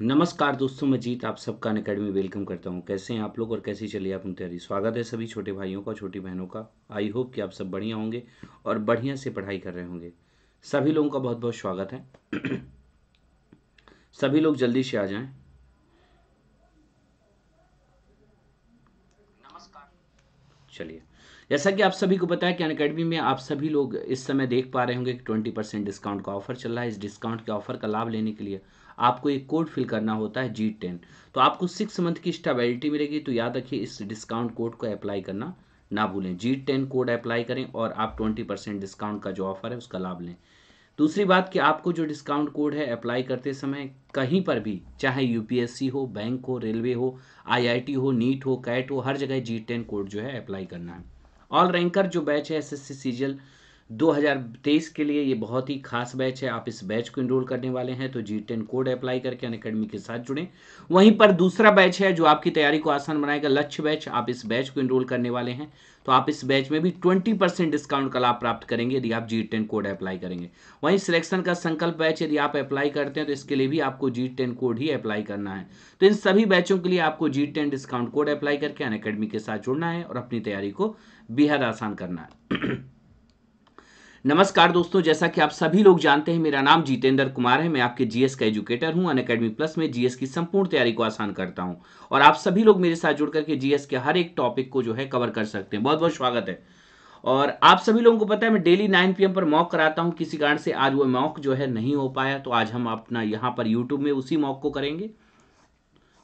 नमस्कार दोस्तों मैं जीत आप सबका अन अकेडमी वेलकम करता हूँ कैसे हैं आप लोग और कैसी चलिए आप तैयारी स्वागत है सभी छोटे भाइयों का छोटी बहनों का आई होप कि आप सब बढ़िया होंगे और बढ़िया से पढ़ाई कर रहे होंगे सभी लोगों का बहुत बहुत स्वागत है सभी लोग जल्दी से आ जाए चलिए जैसा कि आप सभी को पता है कि अन अकेडमी में आप सभी लोग इस समय देख पा रहे होंगे कि ट्वेंटी परसेंट डिस्काउंट का ऑफर चल रहा है इस डिस्काउंट के ऑफर का लाभ लेने के लिए आपको एक कोड फिल करना होता है जी टेन तो आपको सिक्स मंथ की स्टेबिलिटी मिलेगी तो याद रखिए इस डिस्काउंट कोड को अप्लाई करना ना भूलें जी टेन कोड अप्लाई करें और आप ट्वेंटी परसेंट डिस्काउंट का जो ऑफर है उसका लाभ लें दूसरी बात कि आपको जो डिस्काउंट कोड है अप्लाई करते समय कहीं पर भी चाहे यूपीएससी हो बैंक हो रेलवे हो आई हो नीट हो कैट हो हर जगह जी टेन कोड जो है अप्लाई करना है ऑल रैंकर जो बैच है एस एस सी सीजल 2023 के लिए ये बहुत ही खास बैच है आप इस बैच को इनरोल करने वाले हैं तो जी टेन कोड अप्लाई करके अन अकेडमी के साथ जुड़ें वहीं पर दूसरा बैच है जो आपकी तैयारी को आसान बनाएगा लक्ष्य बैच आप इस बैच को इनरोल करने वाले हैं तो आप इस बैच में भी 20 परसेंट डिस्काउंट का लाभ प्राप्त करेंगे यदि आप जी टेन कोड अप्लाई करेंगे वहीं सिलेक्शन का संकल्प बैच यदि आप अप्लाई करते हैं तो इसके लिए भी आपको जी टेन कोड ही अप्लाई करना है तो इन सभी बैचों के लिए आपको G ten discount code apply करके अन अकेडमी के साथ जुड़ना है और अपनी तैयारी को बेहद आसान करना है नमस्कार दोस्तों जैसा कि आप सभी लोग जानते हैं मेरा नाम जितेंद्र कुमार है मैं आपके जीएस का एजुकेटर हूं अन अकेडमी प्लस में जीएस की संपूर्ण तैयारी को आसान करता हूं और आप सभी लोग मेरे साथ जुड़ करके जीएस के हर एक टॉपिक को जो है कवर कर सकते हैं बहुत बहुत स्वागत है और आप सभी लोगों को पता है मैं डेली नाइन पी पर मॉक कराता हूँ किसी कारण से आज वो मॉक जो है नहीं हो पाया तो आज हम अपना यहाँ पर यूट्यूब में उसी मॉक को करेंगे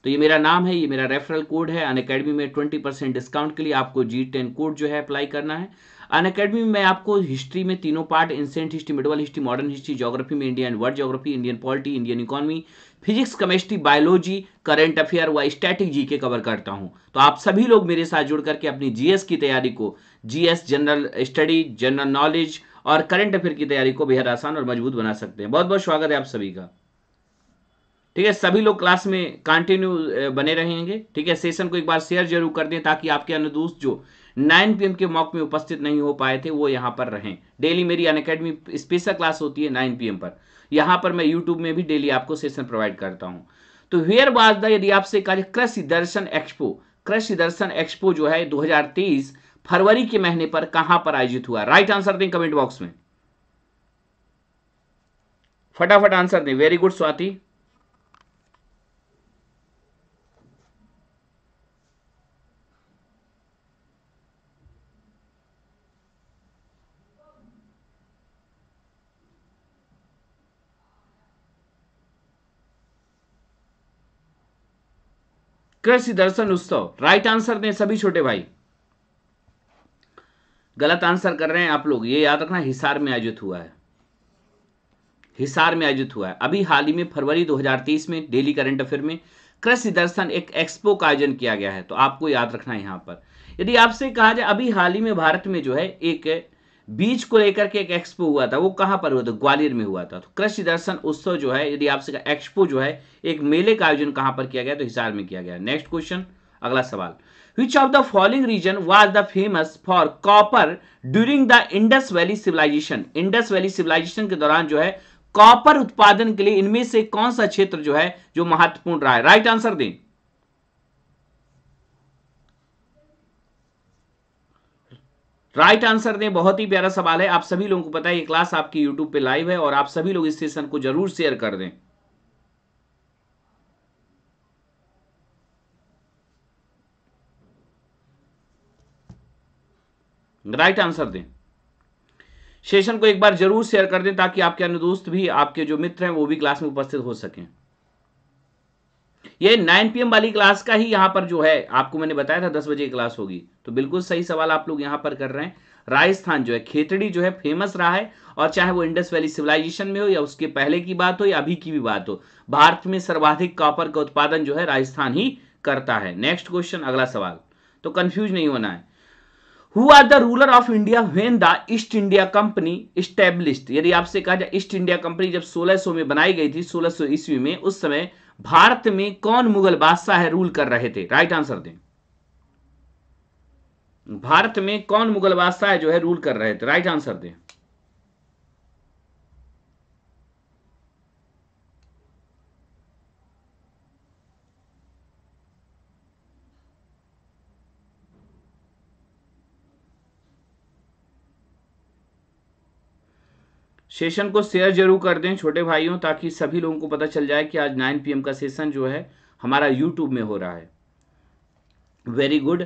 तो ये मेरा नाम है ये मेरा रेफरल कोड है अन अकेडमी में ट्वेंटी परसेंट डिस्काउंट के लिए आपको जी टेन कोड जो है अप्लाई करना है अन अकेडमी में आपको हिस्ट्री में तीनों part ancient history medieval history modern history geography में Indian world geography Indian polity Indian economy physics chemistry biology current affair व स्टैटिक जी के कवर करता हूं तो आप सभी लोग मेरे साथ जुड़ करके अपनी जीएस की तैयारी को GS general study general knowledge और करंट अफेयर की तैयारी को बेहद आसान और मजबूत बना सकते हैं बहुत बहुत स्वागत है आप सभी का ठीक है सभी लोग क्लास में कंटिन्यू बने रहेंगे ठीक है सेशन को एक बार शेयर जरूर कर दें ताकि आपके अनुदोस्त जो नाइन पी के मॉक में उपस्थित नहीं हो पाए थे वो यहाँ पर रहें डेली मेरी अन स्पेशल क्लास होती है नाइन पी पर यहाँ पर मैं यूट्यूब में भी डेली आपको सेशन प्रोवाइड करता हूँ तो वेयर वाज द यदि आपसे कार्य कृषि दर्शन एक्सपो कृषि दर्शन एक्सपो जो है 2023 फरवरी के महीने पर कहां पर आयोजित हुआ राइट आंसर दें कमेंट बॉक्स में फटाफट आंसर दें वेरी गुड स्वाति कृषि दर्शन उत्सव राइट आंसर दें सभी छोटे भाई गलत आंसर कर रहे हैं आप लोग ये याद रखना हिसार में आयोजित हुआ है हिसार में आयोजित हुआ है अभी हाल ही में फरवरी 2023 में डेली करंट अफेयर में कृषि दर्शन एक एक्सपो का आयोजन किया गया है तो आपको याद रखना है यहां पर यदि आपसे कहा जाए अभी हाल ही में भारत में जो है एक बीज को लेकर के एक एक्सपो हुआ था वो कहाँ पर हुआ था ग्वालियर में हुआ था तो कृषि दर्शन उत्सव जो है यदि आपसे एक्सपो जो है एक मेले का आयोजन कहाँ पर किया गया तो हिसार में किया गया नेक्स्ट क्वेश्चन अगला सवाल which of the following region was the famous for copper during the Indus valley civilization Indus valley civilization के दौरान जो है कॉपर उत्पादन के लिए इनमें से कौन सा क्षेत्र जो है जो महत्वपूर्ण रहा है राइट आंसर दें राइट right आंसर दें बहुत ही प्यारा सवाल है आप सभी लोगों को पता है ये क्लास आपकी यूट्यूब पे लाइव है और आप सभी लोग इस सेशन को जरूर शेयर कर दें राइट right आंसर दें सेशन को एक बार जरूर शेयर कर दें ताकि आपके अन्य दोस्त भी आपके जो मित्र हैं वो भी क्लास में उपस्थित हो सकें ये 9 पीएम वाली क्लास का ही यहां पर जो है आपको मैंने बताया था दस बजे क्लास होगी तो बिल्कुल सही सवाल आप लोग यहां पर कर रहे हैं राजस्थान जो है खेतड़ी जो है फेमस रहा है और चाहे वो इंडस वैली सिविलाइजेशन में हो या उसके पहले की बात हो या अभी की भी बात हो भारत में सर्वाधिक कॉपर का उत्पादन जो है राजस्थान ही करता है नेक्स्ट क्वेश्चन अगला सवाल तो कंफ्यूज नहीं होना है who are the ruler of India when the East India company establish यदि आपसे कहा जाए ईस्ट इंडिया कंपनी जब 1600 में बनाई गई थी 1600 ईस्वी में उस समय भारत में कौन मुगल बादशाह है रूल कर रहे थे राइट आंसर दें भारत में कौन मुगल बादशाह जो है रूल कर रहे थे राइट आंसर दें सेशन को शेयर जरूर कर दें छोटे भाइयों ताकि सभी लोगों को पता चल जाए कि आज 9 पीएम का सेशन जो है हमारा यूट्यूब में हो रहा है वेरी गुड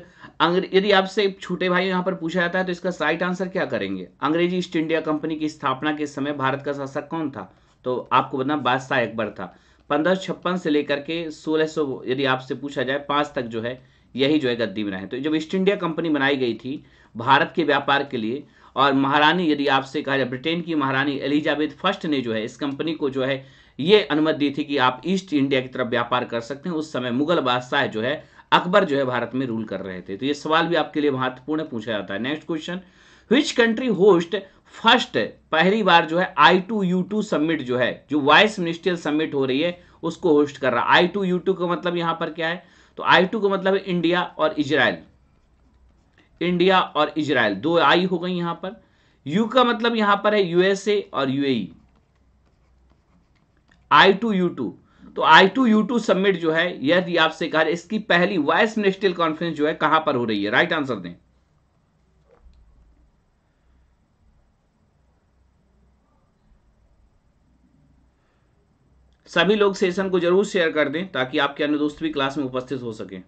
यदि आपसे छोटे भाई यहाँ पर पूछा जाता है तो इसका राइट आंसर क्या करेंगे अंग्रेजी ईस्ट इंडिया कंपनी की स्थापना के समय भारत का शासक कौन था तो आपको बताना बादशाह अकबर था पंद्रह से लेकर के सोलह यदि आपसे पूछा जाए पाँच तक जो है यही जो है गद्दी में रहे तो जब ईस्ट इंडिया कंपनी बनाई गई थी भारत के व्यापार के लिए और महारानी यदि आपसे कहा जाए ब्रिटेन की महारानी एलिजाबेथ फर्स्ट ने जो है इस कंपनी को जो है ये अनुमति दी थी कि आप ईस्ट इंडिया की तरफ व्यापार कर सकते हैं उस समय मुगल बादशाह जो है अकबर जो है भारत में रूल कर रहे थे तो ये सवाल भी आपके लिए महत्वपूर्ण पूछा जाता है next question which country host first पहली बार जो है I two U two summit जो है जो वाइस मिनिस्ट्रियल समिट हो रही है उसको होस्ट कर रहा है आई टू यू टू का मतलब यहां पर क्या है तो आई टू का मतलब है इंडिया और इजराइल इंडिया और इजराइल दो आई हो गई यहां पर यू का मतलब यहां पर है यूएसए और UAE I two U two तो I two U two submit जो है यदि आपसे कहा इसकी पहली वाइस मिनिस्ट्रियल कॉन्फ्रेंस जो है कहां पर हो रही है राइट आंसर दें सभी लोग सेशन को जरूर शेयर कर दें ताकि आपके अन्य दोस्त भी क्लास में उपस्थित हो सकें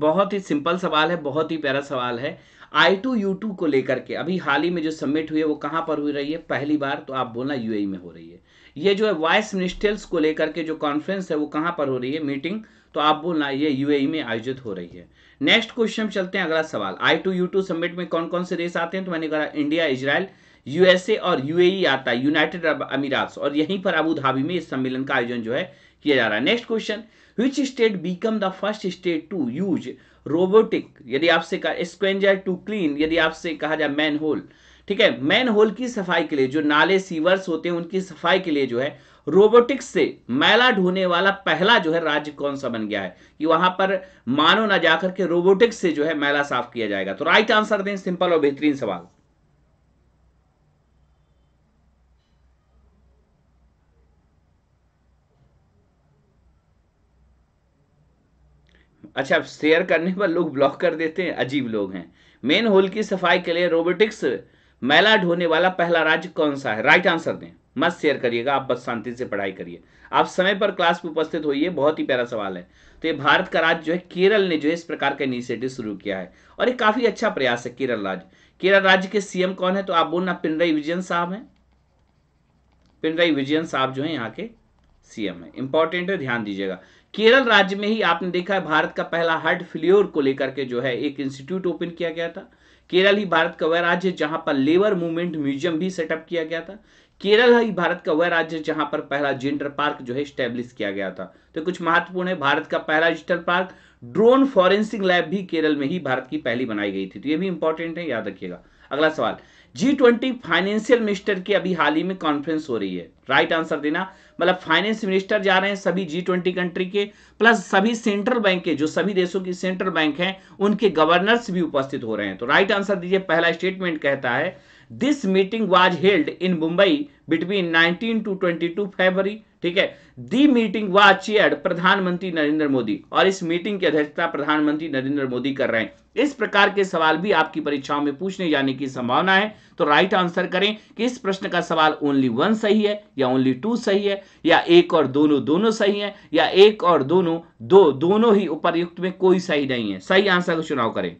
बहुत ही सिंपल सवाल है बहुत ही प्यारा सवाल है आई टू यू टू को लेकर के अभी हाल ही में जो सबमिट हुई है वो कहाँ पर हुई रही है पहली बार तो आप बोलना यूएई e में हो रही है ये जो है वाइस मिनिस्टर्स को लेकर के जो कॉन्फ्रेंस है वो कहाँ पर हो रही है मीटिंग तो आप बोलना ये यूएई e में आयोजित हो रही है नेक्स्ट क्वेश्चन चलते हैं अगला सवाल I two U two submit में कौन कौन से देश आते हैं तो मैंने कहा इंडिया इजराइल यूएसए और यूएई e आता है यूनाइटेड अरब अमीरात और यहीं पर अबू धाबी में इस सम्मेलन का आयोजन जो है किया जा रहा है next question which state become the first state to use robotic यदि आपसे कहा स्क्वेंजर टू क्लीन यदि आपसे कहा जाए मैन होल ठीक है मैन होल की सफाई के लिए जो नाले सीवर्स होते हैं उनकी सफाई के लिए जो है रोबोटिक्स से मैला ढोने वाला पहला जो है राज्य कौन सा बन गया है कि वहां पर मानो ना जाकर के रोबोटिक्स से जो है मैला साफ किया जाएगा तो राइट आंसर दें सिंपल और बेहतरीन सवाल अच्छा शेयर करने पर लोग ब्लॉक कर देते हैं अजीब लोग हैं मेन होल की सफाई के लिए रोबोटिक्स मैला ढोने वाला पहला राज्य कौन सा है राइट आंसर दें मत शेयर करिएगा आप बस शांति से पढ़ाई करिए आप समय पर क्लास में उपस्थित होइए बहुत ही प्यारा सवाल है तो ये भारत का राज्य जो है केरल ने जो है इस प्रकार का इनिशिएटिव शुरू किया है और ये काफ़ी अच्छा प्रयास है केरल राज्य केरल राज्य के सीएम कौन है तो आप बोलना पिनराई विजयन साहब हैं पिनराई विजयन साहब जो है यहाँ के सीएम है इंपॉर्टेंट है ध्यान दीजिएगा केरल राज्य में ही आपने देखा है भारत का पहला हार्ट फेल्योर को लेकर के जो है एक इंस्टीट्यूट ओपन किया गया था केरल ही भारत का वह राज्य जहां पर लेबर मूवमेंट म्यूजियम भी सेटअप किया गया था केरल ही भारत का वह राज्य जहां पर पहला जेंडर पार्क जो है स्टेब्लिश किया गया था तो कुछ महत्वपूर्ण है भारत का पहला digital park drone forensic lab भी केरल में ही भारत की पहली बनाई गई थी तो ये भी इंपॉर्टेंट है याद रखिएगा अगला सवाल जी ट्वेंटी फाइनेंशियल मिनिस्टर की अभी हाल ही में कॉन्फ्रेंस हो रही है राइट आंसर देना मतलब फाइनेंस मिनिस्टर जा रहे हैं सभी जी ट्वेंटी कंट्री के प्लस सभी सेंट्रल बैंक के जो सभी देशों की सेंट्रल बैंक हैं उनके गवर्नर्स भी उपस्थित हो रहे हैं तो राइट आंसर दीजिए पहला स्टेटमेंट कहता है this meeting was held in Mumbai between 19 to 22 February ठीक है दी मीटिंग वाज चेयर्ड प्रधानमंत्री नरेंद्र मोदी और इस मीटिंग की अध्यक्षता प्रधानमंत्री नरेंद्र मोदी कर रहे हैं इस प्रकार के सवाल भी आपकी परीक्षाओं में पूछने जाने की संभावना है तो राइट आंसर करें कि इस प्रश्न का सवाल ओनली वन सही है या ओनली टू सही है या एक और दोनों दोनों सही है या एक और दोनों दो दोनों ही उपरयुक्त में कोई सही नहीं है सही आंसर का चुनाव करें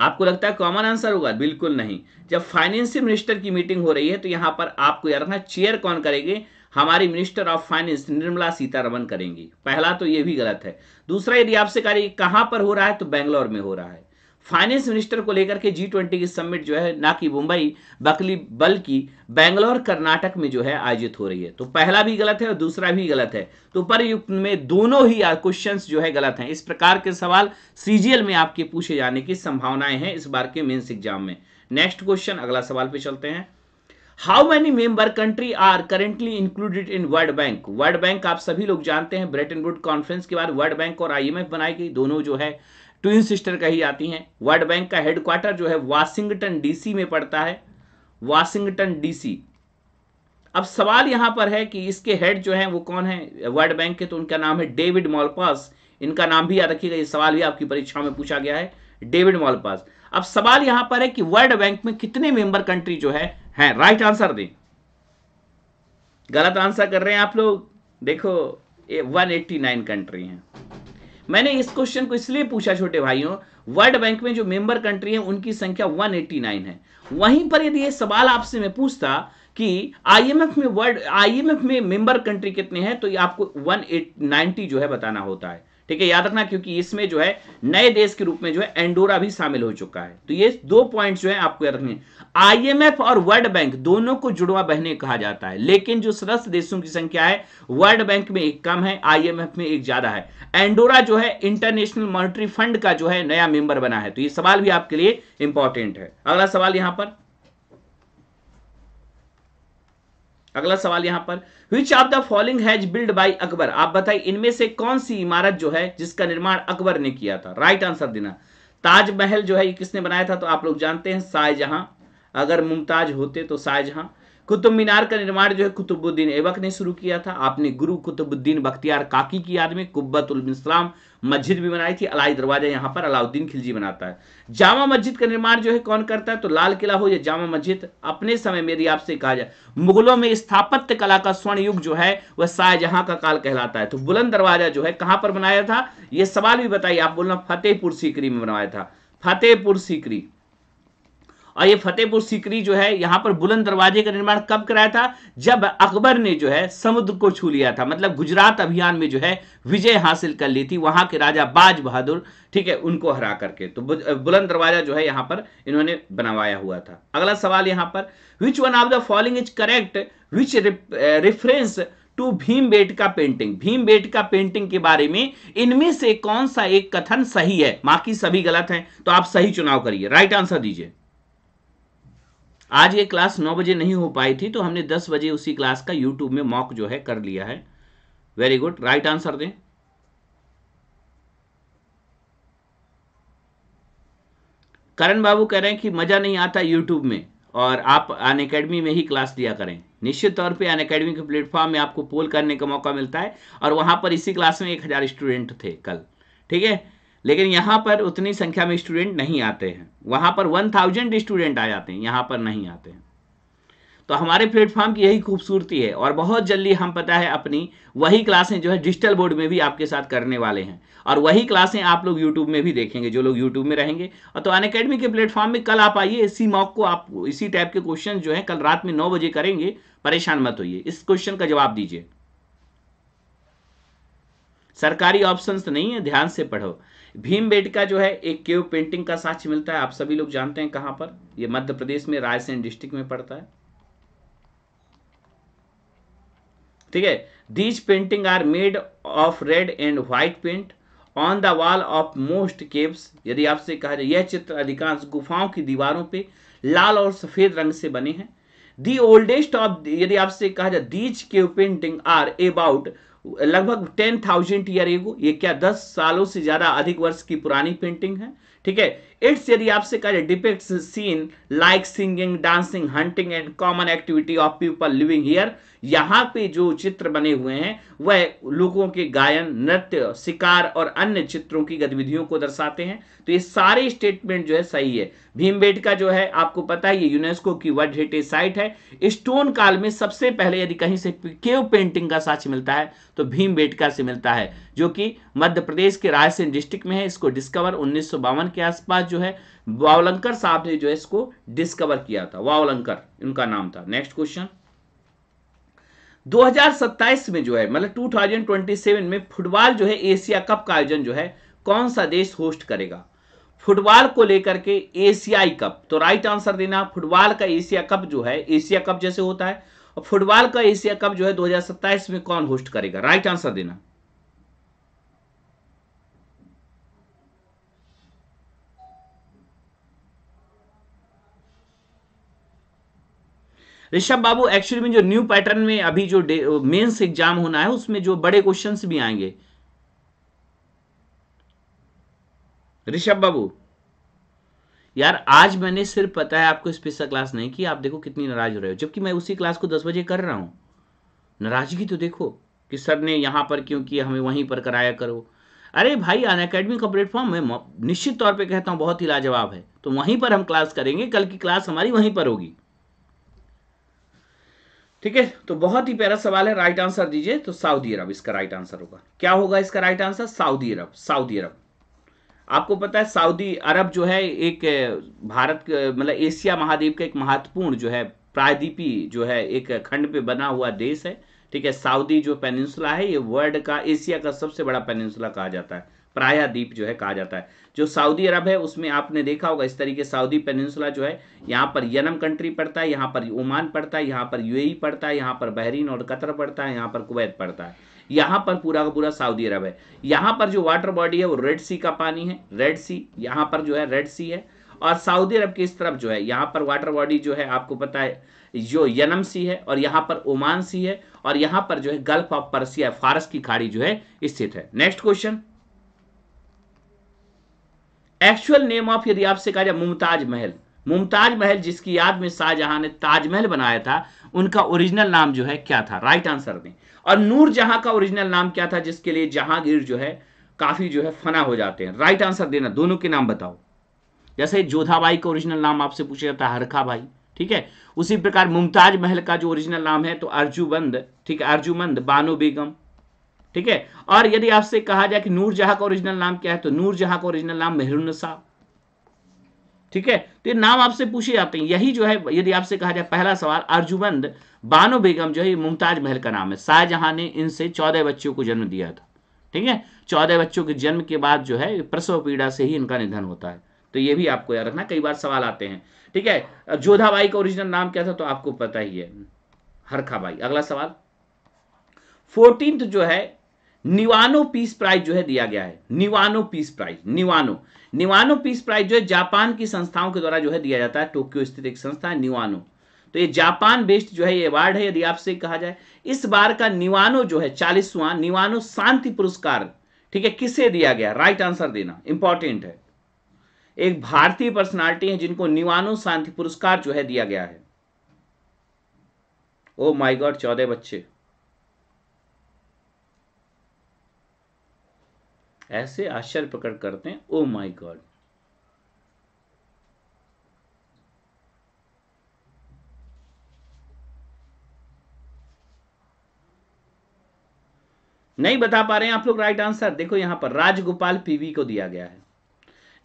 आपको लगता है कॉमन आंसर होगा बिल्कुल नहीं जब फाइनेंशियल मिनिस्टर की मीटिंग हो रही है तो यहाँ पर आपको याद रखना चेयर कौन करेंगे हमारी minister of finance Nirmala Sitharaman करेंगी पहला तो ये भी गलत है दूसरा यदि आपसे कहा कहां पर हो रहा है तो बेंगलोर में हो रहा है फाइनेंस मिनिस्टर को लेकर के जी ट्वेंटी की समिट जो है ना कि मुंबई बकली बल्कि बेंगलोर कर्नाटक में जो है आयोजित हो रही है तो पहला भी गलत है और दूसरा भी गलत है तो उपरयुक्त में दोनों ही क्वेश्चन जो है गलत हैं इस प्रकार के सवाल सीजीएल में आपके पूछे जाने की संभावनाएं हैं इस बार के मेन्स एग्जाम में नेक्स्ट क्वेश्चन अगला सवाल पे चलते हैं how many member country are currently included in world bank world bank आप सभी लोग जानते हैं ब्रेटन वुड कॉन्फ्रेंस के बाद वर्ल्ड बैंक और एफ बनाई गई दोनों जो है ट्विन सिस्टर कही जाती हैं वर्ल्ड बैंक का हेडक्वार्टर जो है वाशिंगटन डीसी में पड़ता है वाशिंगटन डीसी अब सवाल यहां पर है कि इसके हेड जो है वो कौन है वर्ल्ड बैंक के तो उनका नाम है डेविड मॉलपास इनका नाम भी याद रखिएगा ये सवाल भी आपकी परीक्षा में पूछा गया है डेविड मॉलपास अब सवाल यहां पर है कि वर्ल्ड बैंक में कितने मेंबर कंट्री जो है हैं राइट आंसर दें गलत आंसर कर रहे हैं आप लोग देखो वन एट्टी नाइन कंट्री हैं मैंने इस क्वेश्चन को इसलिए पूछा छोटे भाइयों वर्ल्ड बैंक में जो मेंबर कंट्री है उनकी संख्या 189 है वहीं पर यदि ये सवाल आपसे मैं पूछता कि आईएमएफ में वर्ल्ड आईएमएफ में मेंबर कंट्री कितने हैं तो ये आपको नाइनटी जो है बताना होता है ठीक है याद रखना क्योंकि इसमें जो है नए देश के रूप में जो है एंडोरा भी शामिल हो चुका है तो ये दो पॉइंट जो है आपको याद रखने आईएमएफ और वर्ल्ड बैंक दोनों को जुड़वा बहने कहा जाता है लेकिन जो सदस्य देशों की संख्या है वर्ल्ड बैंक में एक कम है आईएमएफ में एक ज्यादा है एंडोरा जो है इंटरनेशनल मॉनिटरी फंड का जो है नया मेंबर बना है तो ये सवाल भी आपके लिए इंपॉर्टेंट है अगला सवाल यहां पर अगला सवाल यहां पर which of the following has build by Akbar आप बताइए इनमें से कौन सी इमारत जो है जिसका निर्माण अकबर ने किया था राइट आंसर देना ताजमहल जो है ये किसने बनाया था तो आप लोग जानते हैं शाहजहां अगर मुमताज होते तो शाहजहां कुतुब मीनार का निर्माण जो है कुतुबुद्दीन ऐबक ने शुरू किया था आपने गुरु कुतुबुद्दीन बख्तियार काकी की याद में कुब्बतुल इस्लाम मस्जिद भी बनाई थी अलाई दरवाजा यहाँ पर अलाउद्दीन खिलजी बनाता है जामा मस्जिद का निर्माण जो है कौन करता है तो लाल किला हो या जामा मस्जिद अपने समय मेरी आपसे कहा जाए मुगलों में स्थापत्य कला का स्वर्ण युग जो है वह शाहजहां का काल कहलाता है तो बुलंद दरवाजा जो है कहां पर बनाया था यह सवाल भी बताइए आप बोलना फतेहपुर सीकरी में बनाया था फतेहपुर सीकरी और ये फतेहपुर सीकरी जो है यहाँ पर बुलंद दरवाजे का निर्माण कब कराया था जब अकबर ने जो है समुद्र को छू लिया था मतलब गुजरात अभियान में जो है विजय हासिल कर ली थी वहां के राजा बाज बहादुर ठीक है उनको हरा करके तो बुलंद दरवाजा जो है यहाँ पर इन्होंने बनवाया हुआ था अगला सवाल यहाँ पर which one of the following is correct which reference to Bhimbetka painting Bhim Bhimbetka painting के बारे में इनमें से कौन सा एक कथन सही है बाकी सभी गलत हैं तो आप सही चुनाव करिए राइट आंसर दीजिए आज ये क्लास नौ बजे नहीं हो पाई थी तो हमने दस बजे उसी क्लास का यूट्यूब में मॉक जो है कर लिया है वेरी गुड राइट आंसर दें करण बाबू कह रहे हैं कि मज़ा नहीं आता यूट्यूब में और आप अन अकेडमी में ही क्लास लिया करें निश्चित तौर पे अन अकेडमी के प्लेटफॉर्म में आपको पोल करने का मौका मिलता है और वहां पर इसी क्लास में एक हज़ार स्टूडेंट थे कल ठीक है लेकिन यहाँ पर उतनी संख्या में स्टूडेंट नहीं आते हैं वहाँ पर वन थाउजेंड स्टूडेंट आ जाते हैं यहाँ पर नहीं आते हैं तो हमारे प्लेटफॉर्म की यही खूबसूरती है और बहुत जल्दी हम पता है अपनी वही क्लासें जो है डिजिटल बोर्ड में भी आपके साथ करने वाले हैं और वही क्लासें आप लोग यूट्यूब में भी देखेंगे जो लोग यूट्यूब में रहेंगे और तो अन अकेडमी के प्लेटफॉर्म में कल आप आइए इसी मॉक को आप इसी टाइप के क्वेश्चन जो है कल रात में नौ बजे करेंगे परेशान मत होइए इस क्वेश्चन का जवाब दीजिए सरकारी ऑप्शन तो नहीं है ध्यान से पढ़ो भीम का जो है एक केव पेंटिंग का साक्ष्य मिलता है आप सभी लोग जानते हैं कहां पर यह मध्य प्रदेश में रायसेन डिस्ट्रिक्ट में पड़ता है ठीक है these painting are made of red and white paint on the wall of most caves यदि आपसे कहा जाए यह चित्र अधिकांश गुफाओं की दीवारों पे लाल और सफेद रंग से बने हैं दी ओल्डेस्ट ऑफ यदि आपसे कहा जाए these cave painting are about लगभग टेन थाउजेंड ईयर एगो ये क्या दस सालों से ज़्यादा अधिक वर्ष की पुरानी पेंटिंग है ठीक है इट्स यदि आपसे कहा depicts scene like singing dancing hunting and common activity of people living here यहाँ पे जो चित्र बने हुए हैं वह लोगों के गायन नृत्य शिकार और अन्य चित्रों की गतिविधियों को दर्शाते हैं तो ये सारे स्टेटमेंट जो है सही है भीमबेटका जो है आपको पता है ये यूनेस्को की वर्ल्ड हेरिटेज साइट है स्टोन काल में सबसे पहले यदि कहीं से केव पेंटिंग का साक्ष मिलता है तो भीम से मिलता है जो कि मध्य प्रदेश के रायसेन डिस्ट्रिक्ट में है इसको डिस्कवर उन्नीस के आसपास जो है वावलंकर साहब ने जो है इसको डिस्कवर किया था वावलंकर इनका नाम था नेक्स्ट क्वेश्चन 2027 में जो है मतलब 2027 में फुटबॉल जो है एशिया कप का आयोजन जो है कौन सा देश होस्ट करेगा फुटबॉल को लेकर के एशियाई कप तो राइट आंसर देना फुटबॉल का एशिया कप जो है एशिया कप जैसे होता है और फुटबॉल का एशिया कप जो है 2027 में कौन होस्ट करेगा राइट आंसर देना ऋषभ बाबू एक्चुअली में जो न्यू पैटर्न में अभी जो मेंस एग्जाम uh, होना है उसमें जो बड़े क्वेश्चंस भी आएंगे ऋषभ बाबू यार आज मैंने सिर्फ पता है आपको स्पेशल क्लास नहीं की आप देखो कितनी नाराज हो रहे हो जबकि मैं उसी क्लास को दस बजे कर रहा हूं नाराजगी तो देखो कि सर ने यहां पर क्यों किया हमें वहीं पर कराया करो अरे भाई अन अकेडमी का प्लेटफॉर्म मैं निश्चित तौर पे कहता हूँ बहुत ही लाजवाब है तो वहीं पर हम क्लास करेंगे कल की क्लास हमारी वहीं पर होगी ठीक है तो बहुत ही प्यारा सवाल है राइट आंसर दीजिए तो सऊदी अरब इसका राइट आंसर होगा क्या होगा इसका right answer Saudi Arab Saudi Arab आपको पता है सऊदी अरब जो है एक भारत मतलब एशिया महाद्वीप का एक महत्वपूर्ण जो है प्रायद्वीपी जो है एक खंड पे बना हुआ देश है ठीक है सऊदी जो पेनिनसुला है ये वर्ल्ड का एशिया का सबसे बड़ा पेनिनसुला कहा जाता है प्राया द्वीप जो है कहा जाता है जो सऊदी अरब है उसमें आपने देखा होगा इस तरीके सऊदी पेनिनसुला जो है यहाँ पर यनम कंट्री पड़ता है यहाँ पर ओमान पड़ता है यहाँ पर यूएई पड़ता है यहाँ पर बहरीन और कतर पड़ता है यहाँ पर कुवैत पड़ता है यहाँ पर पूरा का पूरा सऊदी अरब है यहाँ पर जो वाटर बॉडी है वो रेड सी का पानी है रेड सी यहाँ पर जो है रेड सी है और सऊदी अरब की इस तरफ जो है यहाँ पर वाटर बॉडी जो है आपको पता है जो यनम सी है और यहाँ पर ओमान सी है और यहाँ पर जो है गल्फ ऑफ पर्सिया फारस की खाड़ी जो है स्थित है next question actual name of यदि आपसे कहा जाए मुमताज महल मुमताज महल जिसकी याद में शाहजहां ने ताजमहल बनाया था उनका ओरिजिनल नाम जो है क्या था राइट आंसर दें और नूर जहां का ओरिजिनल नाम क्या था जिसके लिए जहांगीर जो है काफी जो है फना हो जाते हैं राइट आंसर देना दोनों के नाम बताओ जैसे जोधाबाई का ओरिजिनल नाम आपसे पूछा जाता है हरखा भाई ठीक है उसी प्रकार मुमताज महल का जो ओरिजिनल नाम है तो अर्जुबंद ठीक है अर्जुमंद बानो बेगम ठीक है और यदि आपसे कहा जाए कि जहां का ओरिजिनल नाम क्या है तो जहां का ओरिजिनल नाम मेहरुन ठीक है तो ये नाम आपसे पूछे जाते हैं यही जो है यदि आपसे कहा जाए पहला सवाल अर्जुमंद बानो बेगम जो है मुमताज महल का नाम है शाहजहां ने इनसे चौदह बच्चों को जन्म दिया था ठीक है चौदह बच्चों के जन्म के बाद जो है प्रसव पीड़ा से ही इनका निधन होता है तो ये भी आपको याद रखना कई बार सवाल आते हैं ठीक है जोधाबाई का ओरिजिनल नाम क्या था तो आपको पता ही है हरखा बाई अगला सवाल फोर्टीन जो है निवानो पीस प्राइज जो है दिया गया है Niwano peace prize Niwano Niwano peace prize जो है जापान की संस्थाओं के द्वारा जो है दिया जाता है टोक्यो स्थित एक संस्था है निवानो तो ये जापान बेस्ड जो है ये अवार्ड है यदि आपसे कहा जाए इस बार का निवानो जो है चालीसवा निवानो शांति पुरस्कार ठीक है किसे दिया गया राइट आंसर देना इंपॉर्टेंट है एक भारतीय पर्सनालिटी है जिनको निवानो शांति पुरस्कार जो है दिया गया है ओ माई गॉड चौदह बच्चे ऐसे आश्चर्य प्रकट करते हैं ओ माय गॉड नहीं बता पा रहे हैं आप लोग राइट आंसर देखो यहां पर राजगोपाल पीवी को दिया गया है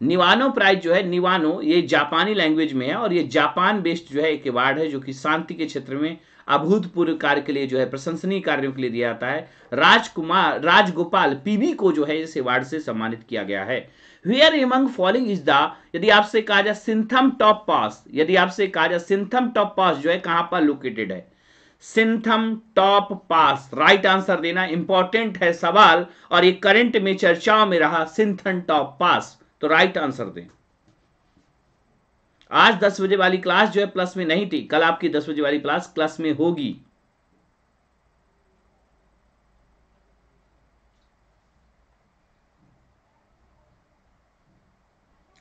निवानो प्राइज जो है निवानो ये जापानी लैंग्वेज में है और ये जापान बेस्ड जो है एक अवार्ड है जो कि शांति के क्षेत्र में अभूतपूर्व कार्य के लिए जो है प्रशंसनीय कार्यों के लिए दिया जाता है राजकुमार राजगोपाल पीबी को जो है इस अवार्ड से सम्मानित किया गया है where among falling is the यदि आपसे कहा जाए सिंथम टॉप पास यदि आपसे कहा जाए सिंथम टॉप पास जो है कहां पर लोकेटेड है Sinthan top pass right answer देना इंपॉर्टेंट है सवाल और ये करंट में चर्चाओं में रहा सिंथन टॉप पास तो राइट आंसर दें आज दस बजे वाली क्लास जो है प्लस में नहीं थी कल आपकी दस बजे वाली क्लास प्लस में होगी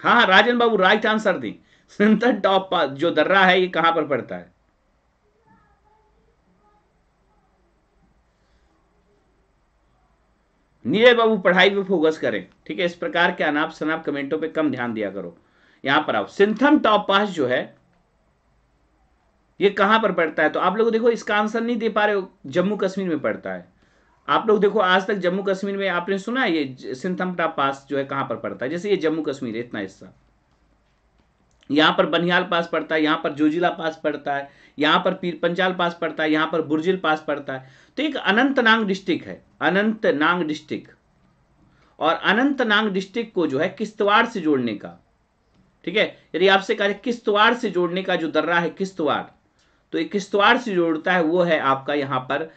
हाँ राजन बाबू राइट आंसर दी सिंथन टॉप जो दर्रा है ये कहां पर पड़ता है नीरज बाबू पढ़ाई पे फोकस करें ठीक है इस प्रकार के अनाप शनाप कमेंटों पे कम ध्यान दिया करो यहां पर आओ सिंथम टॉप पास जो है ये कहां पर पड़ता है तो आप लोग देखो इसका आंसर नहीं दे पा रहे हो जम्मू कश्मीर में पड़ता है आप लोग देखो आज तक जम्मू कश्मीर में आपने सुना है ये टॉप पास जो है कहां पर पड़ता है जैसे ये जम्मू कश्मीर है इतना हिस्सा यहां पर बनिहाल पास पड़ता है यहां पर जोजिला पास पड़ता है यहां पर पीर पंचाल पास पड़ता है यहां पर बुर्जिल पास पड़ता है तो एक अनंतनाग डिस्ट्रिक्ट है अनंतनाग डिस्ट्रिक्ट और अनंतनाग डिस्ट्रिक्ट को जो है किश्तवाड़ से जोड़ने का ठीक है यदि आपसे कहा किश्तवाड़ से जोड़ने का जो दर्रा है किश्तवाड़ तो एक किश्तवाड़ से जोड़ता है वो है आपका यहां पर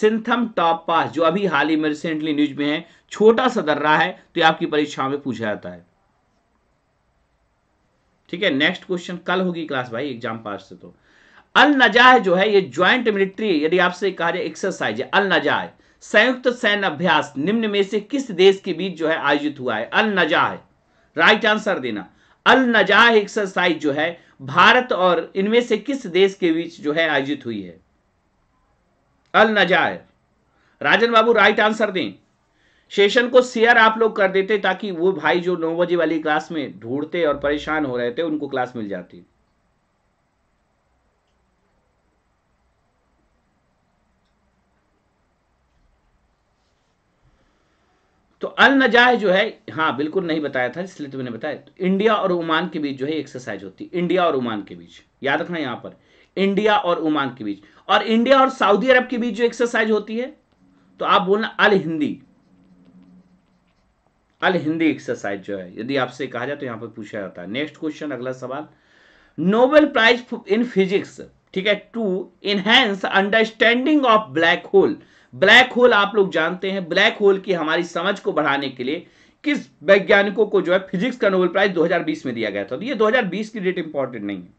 सिंथम टॉप पास जो अभी हाल ही में रिसेंटली न्यूज में है छोटा सा दर्रा है तो आपकी परीक्षा में पूछा जाता है ठीक है नेक्स्ट क्वेश्चन कल होगी क्लास भाई एग्जाम पास से तो अल नजाह जो है ये ज्वाइंट मिलिट्री यदि आपसे कहा जाए एक्सरसाइज है अल नजाह संयुक्त सैन्य अभ्यास निम्न में से किस देश के बीच जो है आयोजित हुआ है अल नजाह राइट आंसर देना अल नजाह एक्सरसाइज जो है भारत और इनमें से किस देश के बीच जो है आयोजित हुई है Al Najah Rajan Babu right answer दें सेशन को शेयर आप लोग कर देते ताकि वो भाई जो नौ बजे वाली क्लास में ढूंढते और परेशान हो रहे थे उनको क्लास मिल जाती तो अल नजाय जो है हाँ बिल्कुल नहीं बताया था इसलिए तुमने तो बताया तो इंडिया और ओमान के बीच जो है एक्सरसाइज होती है इंडिया और ओमान के बीच याद रखना यहां पर इंडिया और ओमान के बीच और इंडिया और सऊदी अरब के बीच जो एक्सरसाइज होती है तो आप बोलना Al Hindi Al Hindi exercise जो है यदि आपसे कहा जाए तो यहां पर पूछा जाता है नेक्स्ट क्वेश्चन अगला सवाल नोबेल प्राइज इन फिजिक्स ठीक है to enhance understanding of black hole black hole आप लोग जानते हैं ब्लैक होल की हमारी समझ को बढ़ाने के लिए किस वैज्ञानिकों को जो है फिजिक्स का नोबेल प्राइज 2020 में दिया गया था तो ये 2020 की डेट इंपॉर्टेंट नहीं है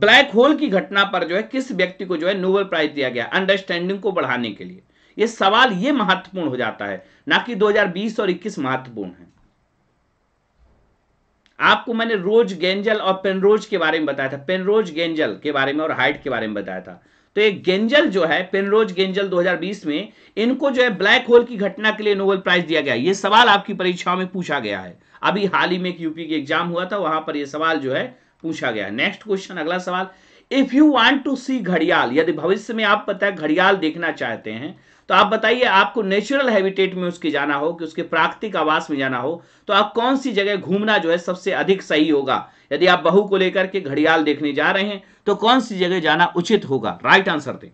ब्लैक होल की घटना पर जो है किस व्यक्ति को जो है नोबेल प्राइज दिया गया अंडरस्टैंडिंग को बढ़ाने के लिए ये सवाल ये महत्वपूर्ण हो जाता है ना कि 2020 और 21 महत्वपूर्ण है आपको मैंने रोज गेंजल और पेनरोज के बारे में बताया था पेनरोज गेंजल के बारे में और हाइट के बारे में बताया था तो ये गेंजल जो है पेनरोज गेंजल 2020 में इनको जो है ब्लैक होल की घटना के लिए नोबेल प्राइज दिया गया ये सवाल आपकी परीक्षाओं में पूछा गया है अभी हाल ही में एक यूपी के एग्जाम हुआ था वहां पर यह सवाल जो है पूछा गया नेक्स्ट क्वेश्चन अगला सवाल if you want to see घड़ियाल यदि भविष्य में आप पता है घड़ियाल देखना चाहते हैं तो आप बताइए आपको नेचुरल हैबिटेट में उसके जाना हो कि उसके प्राकृतिक आवास में जाना हो तो आप कौन सी जगह घूमना जो है सबसे अधिक सही होगा यदि आप बहू को लेकर के घड़ियाल देखने जा रहे हैं तो कौन सी जगह जाना उचित होगा राइट आंसर दें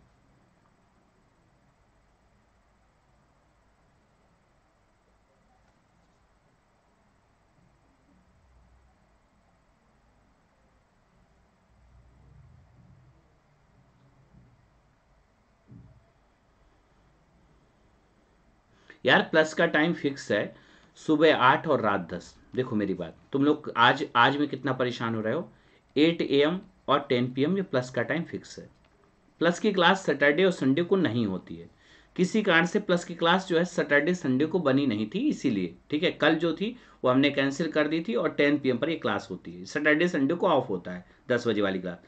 यार प्लस का टाइम फिक्स है सुबह आठ और रात दस देखो मेरी बात तुम लोग आज आज में कितना परेशान हो रहे हो एट ए एम और 10 पीएम ये प्लस का टाइम फिक्स है प्लस की क्लास सैटरडे और संडे को नहीं होती है किसी कारण से प्लस की क्लास जो है सैटरडे संडे को बनी नहीं थी इसीलिए ठीक है कल जो थी वो हमने कैंसिल कर दी थी और 10 पीएम पर ये क्लास होती है सैटरडे संडे को ऑफ होता है 10 बजे वाली क्लास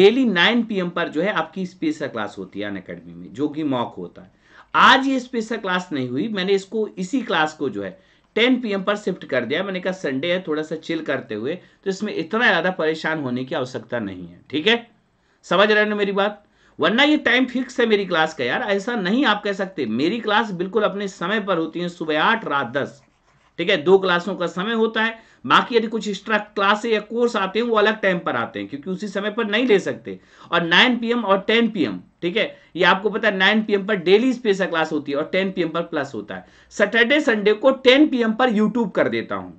डेली 9 पीएम पर जो है आपकी स्पेशल क्लास होती है अन अकेडमी में जो कि मॉक होता है आज ये स्पेशल क्लास नहीं हुई मैंने इसको इसी क्लास को जो है 10 पीएम पर शिफ्ट कर दिया मैंने कहा संडे है थोड़ा सा चिल करते हुए तो इसमें इतना ज़्यादा परेशान होने की आवश्यकता नहीं है ठीक है समझ रहे हो मेरी बात वरना ये टाइम फिक्स है मेरी क्लास का यार ऐसा नहीं आप कह सकते मेरी क्लास बिल्कुल अपने समय पर होती है सुबह आठ रात दस ठीक है दो क्लासों का समय होता है बाकी यदि कुछ एक्स्ट्रा क्लासे या कोर्स आते हैं वो अलग टाइम पर आते हैं क्योंकि उसी समय पर नहीं ले सकते और 9 पीएम और 10 पीएम ठीक है ये आपको पता है 9 पीएम पर डेली स्पेशल क्लास होती है और 10 पीएम पर प्लस होता है सैटरडे संडे को 10 पीएम पर यूट्यूब कर देता हूं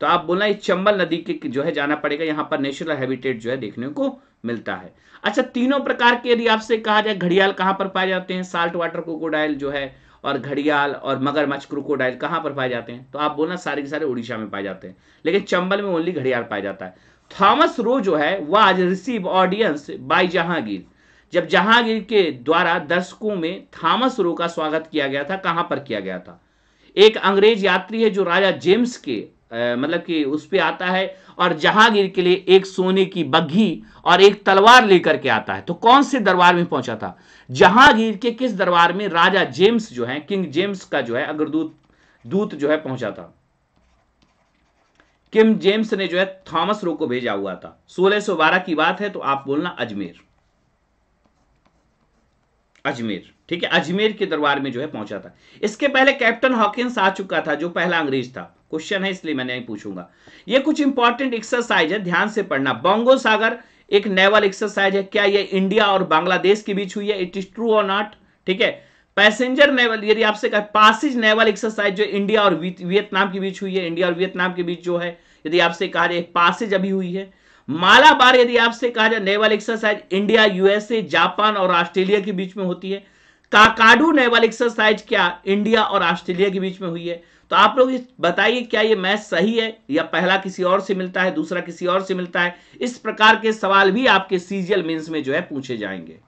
तो आप बोलना ये चंबल नदी के जो है जाना पड़ेगा यहाँ पर नेचुरल हैबिटेट जो है देखने को मिलता है अच्छा तीनों प्रकार के यदि आपसे कहा जाए घड़ियाल कहाँ पर पाए जाते हैं साल्ट वाटर क्रोकोडाइल जो है और घड़ियाल और मगरमच्छ क्रोकोडाइल कहाँ पर पाए जाते हैं तो आप बोलना सारे के सारे उड़ीसा में पाए जाते हैं लेकिन चंबल में ओनली घड़ियाल पाया जाता है थॉमस रो जो है आज रिसीव ऑडियंस बाय जहांगीर जब जहांगीर के द्वारा दर्शकों में थॉमस रो का स्वागत किया गया था कहाँ पर किया गया था एक अंग्रेज यात्री है जो राजा जेम्स के मतलब कि उस पर आता है और जहांगीर के लिए एक सोने की बग्घी और एक तलवार लेकर के आता है तो कौन से दरबार में पहुंचा था जहांगीर के किस दरबार में राजा जेम्स जो है किंग जेम्स का जो है अग्रदूत दूत जो है पहुंचा था किंग जेम्स ने जो है थॉमस रो को भेजा हुआ था 1612 की बात है तो आप बोलना अजमेर अजमेर ठीक है अजमेर के दरबार में जो है पहुंचा था इसके पहले कैप्टन हॉकिंस आ चुका था जो पहला अंग्रेज था क्वेश्चन है इसलिए मैं नहीं पूछूंगा ये कुछ इंपॉर्टेंट एक्सरसाइज है ध्यान से पढ़ना बोंगो सागर एक नेवल एक्सरसाइज है क्या ये इंडिया और बांग्लादेश के बीच हुई है इट इज ट्रू और नॉट ठीक है पैसेंजर नेवल यदि आपसे कहा पासिज नेवल एक्सरसाइज जो इंडिया और वियतनाम के बीच हुई है इंडिया और वियतनाम के बीच जो है यदि आपसे कहा जाए पासिज अभी हुई है मालाबार यदि आपसे कहा जाए naval exercise India USA Japan और ऑस्ट्रेलिया के बीच में होती है काकाडू नेवल एक्सरसाइज क्या इंडिया और ऑस्ट्रेलिया के बीच में हुई है तो आप लोग बताइए क्या ये मैच सही है या पहला किसी और से मिलता है दूसरा किसी और से मिलता है इस प्रकार के सवाल भी आपके सीजियल मीन्स में जो है पूछे जाएंगे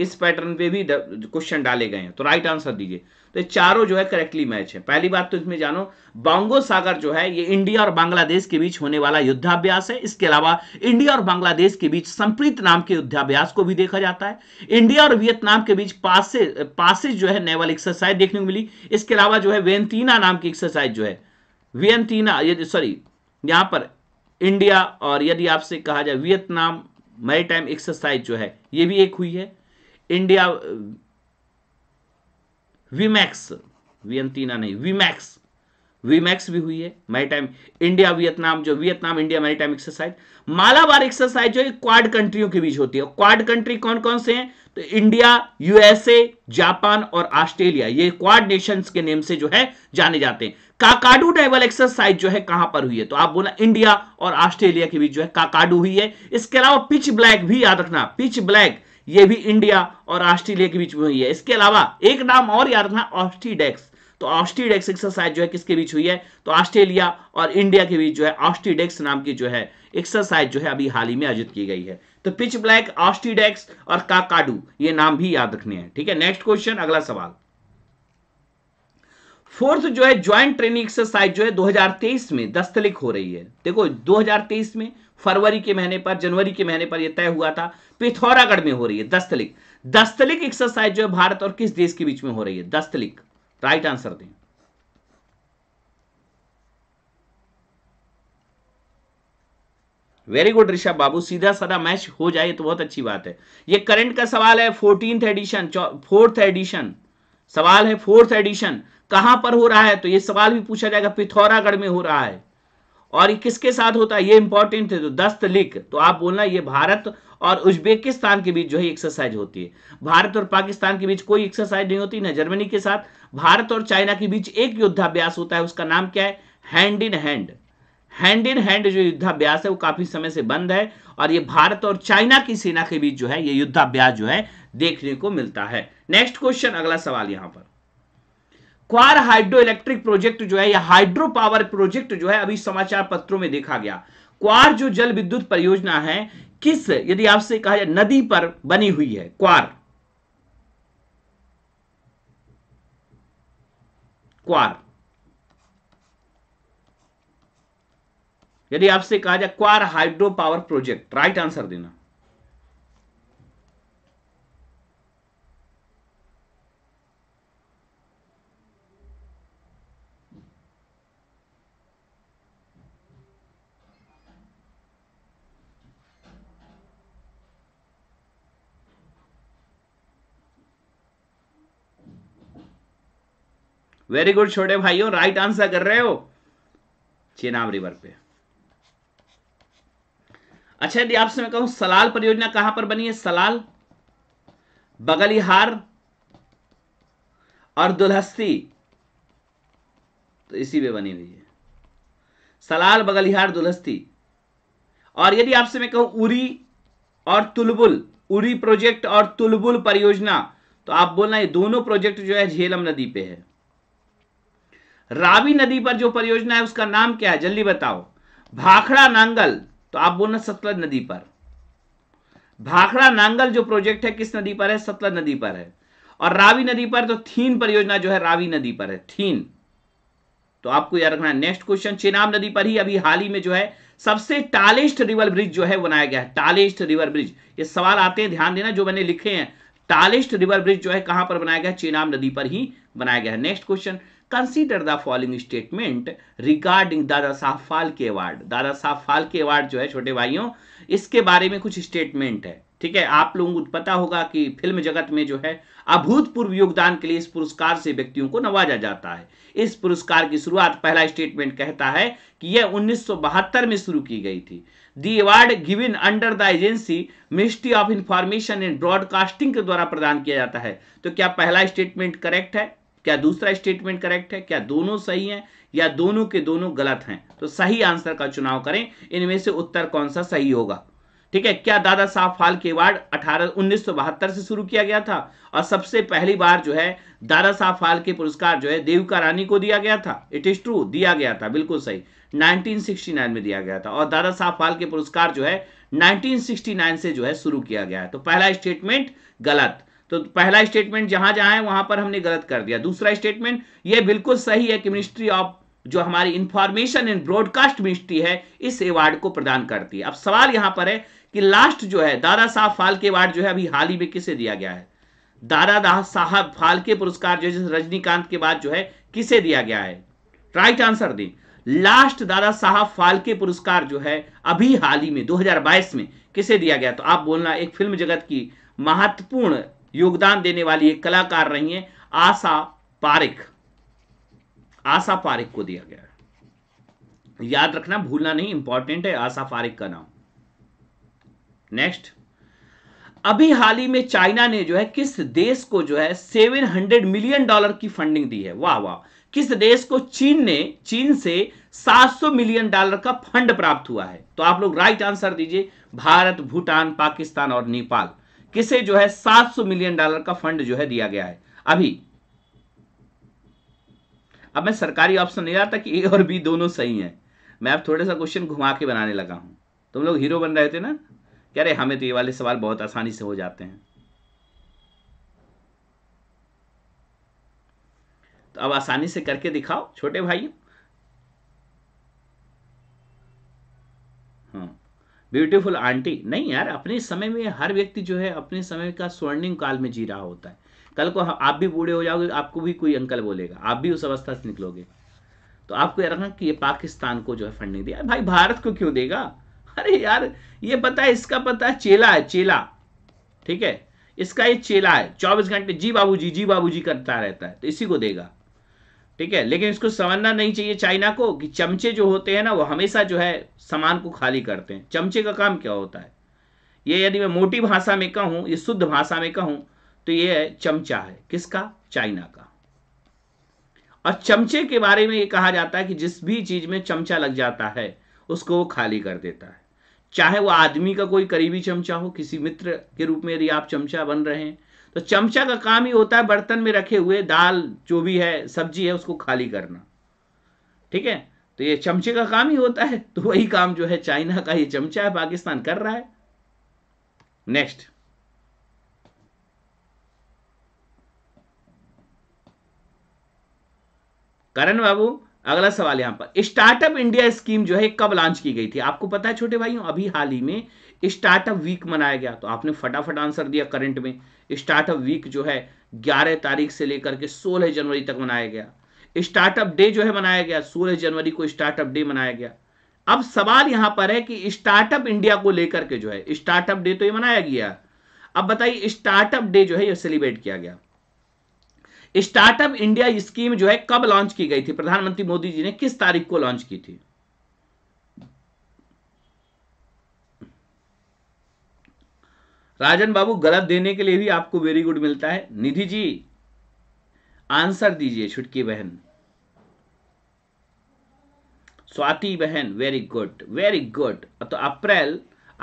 इस पैटर्न पे भी क्वेश्चन डाले गए हैं तो राइट आंसर दीजिए तो चारों जो है करेक्टली मैच है पहली बात तो इसमें जानो बांगो सागर जो है ये इंडिया और बांग्लादेश के बीच होने वाला युद्धाभ्यास है इसके अलावा इंडिया और बांग्लादेश के बीच संप्रीत नाम के युद्धाभ्यास को भी देखा जाता है इंडिया और वियतनाम के बीच पासे जो है नेवल एक्सरसाइज देखने को मिली इसके अलावा जो है वेन्तीना नाम की एक्सरसाइज जो है वियंतीना सॉरी यहां पर इंडिया और यदि आपसे कहा जाए वियतनाम मेरी टाइम एक्सरसाइज जो है ये भी एक हुई है इंडिया वीमैक्स वियंतीना नहीं वीमैक्स वीमैक्स भी हुई है माई टाइम इंडिया वियतनाम जो Vietnam India maritime exercise Malabar exercise जो क्वाड कंट्रियों के बीच होती है क्वाड कंट्री कौन कौन से हैं तो इंडिया यूएसए जापान और ऑस्ट्रेलिया ये क्वाड नेशंस के नेम से जो है जाने जाते हैं काकाडू नेवल एक्सरसाइज जो है कहां पर हुई है तो आप बोला इंडिया और ऑस्ट्रेलिया के बीच जो है काकाडू हुई है इसके अलावा पिच ब्लैक भी याद रखना पिच ब्लैक ये भी इंडिया और ऑस्ट्रेलिया के बीच में हुई है इसके अलावा एक नाम और याद रखना ऑस्टीडेक्स तो ऑस्टीडेक्स एक्सरसाइज जो है किसके बीच हुई है तो ऑस्ट्रेलिया और इंडिया के बीच जो है ऑस्टीडेक्स नाम की जो है एक्सरसाइज जो है अभी हाल ही में आयोजित की गई है तो पिच ब्लैक ऑस्टीडेक्स और काकाडू ये नाम भी याद रखने हैं ठीक है नेक्स्ट क्वेश्चन अगला सवाल फोर्थ जो है ज्वाइंट ट्रेनिंग एक्सरसाइज जो है 2023 में दस्तलिक हो रही है देखो 2023 में फरवरी के महीने पर जनवरी के महीने पर यह तय हुआ था पिथौरागढ़ में हो रही है दस्तलिक दस्तलिक एक्सरसाइज जो है भारत और किस देश के बीच में हो रही है दस्तलिक राइट आंसर दें वेरी गुड ऋषभ बाबू सीधा साधा मैच हो जाए तो बहुत अच्छी बात है ये करंट का सवाल है फोर्टीन एडिशन फोर्थ एडिशन सवाल है फोर्थ एडिशन कहां पर हो रहा है तो ये सवाल भी पूछा जाएगा पिथौरागढ़ में हो रहा है और ये किसके साथ होता है ये इंपॉर्टेंट है तो दस्त लिख तो आप बोलना ये भारत और उज्बेकिस्तान के बीच जो है एक्सरसाइज होती है भारत और पाकिस्तान के बीच कोई एक्सरसाइज नहीं होती ना जर्मनी के साथ भारत और चाइना के बीच एक युद्धाभ्यास होता है उसका नाम क्या है hand in hand hand in hand जो युद्धाभ्यास है वो काफी समय से बंद है और ये भारत और चाइना की सेना के बीच जो है ये युद्धाभ्यास जो है देखने को मिलता है नेक्स्ट क्वेश्चन अगला सवाल यहां पर क्वार हाइड्रो इलेक्ट्रिक प्रोजेक्ट जो है या हाइड्रो पावर प्रोजेक्ट जो है अभी समाचार पत्रों में देखा गया क्वार जो जल विद्युत परियोजना है किस यदि आपसे कहा जाए नदी पर बनी हुई है क्वार क्वार यदि आपसे कहा जाए Kwar hydro power project right answer देना वेरी गुड छोटे भाइयों राइट आंसर कर रहे हो चेनाब रिवर पे अच्छा यदि आपसे मैं कहूं सलाल परियोजना कहां पर बनी है सलाल बगलिहार और दुलहस्ती तो इसी पे बनी हुई है सलाल बगलिहार दुलहस्ती और यदि आपसे मैं कहूं उरी और तुलबुल उरी प्रोजेक्ट और तुलबुल परियोजना तो आप बोलना ये दोनों प्रोजेक्ट जो है झेलम नदी पे है रावी नदी पर जो परियोजना है उसका नाम क्या है जल्दी बताओ भाखड़ा नांगल तो आप बोलना सतलज नदी पर भाखड़ा नांगल जो प्रोजेक्ट है किस नदी पर है सतलज नदी पर है और रावी नदी पर तो थीन परियोजना जो है रावी नदी पर है थीन तो आपको याद रखना है नेक्स्ट क्वेश्चन चेनाब नदी पर ही अभी हाल ही में जो है सबसे टालेस्ट रिवर ब्रिज जो है बनाया गया है टालेस्ट रिवर ब्रिज ये सवाल आते हैं ध्यान देना जो मैंने लिखे हैं टालिस्ट रिवर ब्रिज जो है कहां पर बनाया गया चेनाब नदी पर ही बनाया गया next question consider the following statement regarding Dadasaheb Phalke award दादा साहब फालके अवार्ड जो है छोटे भाइयों इसके बारे में कुछ स्टेटमेंट है ठीक है आप लोगों को पता होगा कि फिल्म जगत में जो है अभूतपूर्व योगदान के लिए इस पुरस्कार से व्यक्तियों को नवाजा जाता है इस पुरस्कार की शुरुआत पहला स्टेटमेंट कहता है कि यह 1972 में शुरू की गई थी the award given under the agency ministry of information and broadcasting के द्वारा प्रदान किया जाता है तो क्या पहला स्टेटमेंट करेक्ट है क्या दूसरा स्टेटमेंट करेक्ट है क्या दोनों सही हैं या दोनों के दोनों गलत हैं तो सही आंसर का चुनाव करें इनमें से उत्तर कौन सा सही होगा ठीक है क्या दादा साहब के अवार्ड अठारह उन्नीस से शुरू किया गया था और सबसे पहली बार जो है दादा साहब के पुरस्कार जो है देविका रानी को दिया गया था इट इज ट्रू दिया गया था बिल्कुल सही 1969 में दिया गया था और दादा साहब फाल के पुरस्कार जो है 1969 से जो है शुरू किया गया है तो पहला स्टेटमेंट गलत तो पहला स्टेटमेंट जहां जहां है वहां पर हमने गलत कर दिया दूसरा स्टेटमेंट यह बिल्कुल सही है कि मिनिस्ट्री ऑफ जो हमारी इंफॉर्मेशन एंड ब्रॉडकास्ट मिनिस्ट्री है इस अवार्ड को प्रदान करती है अब सवाल यहां पर है कि लास्ट जो है दादा साहब फालके अवार्ड जो है अभी हाल ही में किसे दिया गया है दादा साहब फालके पुरस्कार जो है रजनीकांत के बाद जो है किसे दिया गया है राइट आंसर दी लास्ट दादा साहब फाल्के पुरस्कार जो है अभी हाल ही में 2022 में किसे दिया गया तो आप बोलना एक फिल्म जगत की महत्वपूर्ण योगदान देने वाली एक कलाकार रही है आशा पारिक आशा पारिक को दिया गया याद रखना भूलना नहीं इंपॉर्टेंट है आशा फारिक का नाम नेक्स्ट अभी हाल ही में चाइना ने जो है किस देश को जो है 700 मिलियन डॉलर की फंडिंग दी है वाह वाह किस देश को चीन ने चीन से 700 मिलियन डॉलर का फंड प्राप्त हुआ है तो आप लोग राइट आंसर दीजिए भारत भूटान पाकिस्तान और नेपाल किसे जो है 700 मिलियन डॉलर का फंड जो है दिया गया है अभी अब मैं सरकारी ऑप्शन नहीं आता कि ए और बी दोनों सही हैं मैं अब थोड़ा सा क्वेश्चन घुमा के बनाने लगा हूं तुम लोग हीरो बन रहे थे ना क्या हमें तो ये वाले सवाल बहुत आसानी से हो जाते हैं तो अब आसानी से करके दिखाओ छोटे भाइयों हाँ ब्यूटीफुल आंटी नहीं यार अपने समय में हर व्यक्ति जो है अपने समय का स्वर्णिम काल में जी रहा होता है कल को आप भी बूढ़े हो जाओगे आपको भी कोई अंकल बोलेगा आप भी उस अवस्था से निकलोगे तो आपको यार कि ये पाकिस्तान को जो है फंड नहीं दिया भाई भारत को क्यों देगा अरे यार ये पता है इसका पता है चेला है चेला ठीक है इसका ये चेला है चौबीस घंटे जी बाबू जी बाबूजी करता रहता है तो इसी को देगा ठीक है लेकिन इसको समझना नहीं चाहिए चाइना को कि चमचे जो होते हैं ना वो हमेशा जो है सामान को खाली करते हैं चमचे का काम क्या होता है ये यदि मैं मोटी भाषा में कहूँ ये शुद्ध भाषा में कहूँ तो ये चमचा है किसका चाइना का और चमचे के बारे में ये कहा जाता है कि जिस भी चीज़ में चमचा लग जाता है उसको वो खाली कर देता है चाहे वो आदमी का कोई करीबी चमचा हो किसी मित्र के रूप में यदि आप चमचा बन रहे हैं तो चमचा का काम ही होता है बर्तन में रखे हुए दाल जो भी है सब्जी है उसको खाली करना ठीक है तो ये चमचे का काम ही होता है तो वही काम जो है चाइना का ये चमचा है पाकिस्तान कर रहा है नेक्स्ट करण बाबू अगला सवाल यहां पर स्टार्टअप इंडिया स्कीम जो है कब लॉन्च की गई थी आपको पता है छोटे भाइयों अभी हाल ही में स्टार्टअप वीक मनाया गया तो आपने फटाफट आंसर दिया करंट में स्टार्टअप वीक जो है 11 तारीख से लेकर के 16 जनवरी तक मनाया गया स्टार्टअप डे जो है मनाया गया 16 जनवरी को स्टार्टअप डे मनाया गया अब सवाल यहां पर है कि स्टार्टअप इंडिया को लेकर के जो है स्टार्टअप डे तो ये मनाया गया अब बताइए स्टार्टअप डे जो है यह सेलिब्रेट किया गया स्टार्टअप इंडिया स्कीम जो है कब लॉन्च की गई थी प्रधानमंत्री मोदी जी ने किस तारीख को लॉन्च की थी राजन बाबू गलत देने के लिए भी आपको वेरी गुड मिलता है निधि जी आंसर दीजिए छुटकी बहन स्वाति बहन वेरी गुड वेरी गुड तो अप्रैल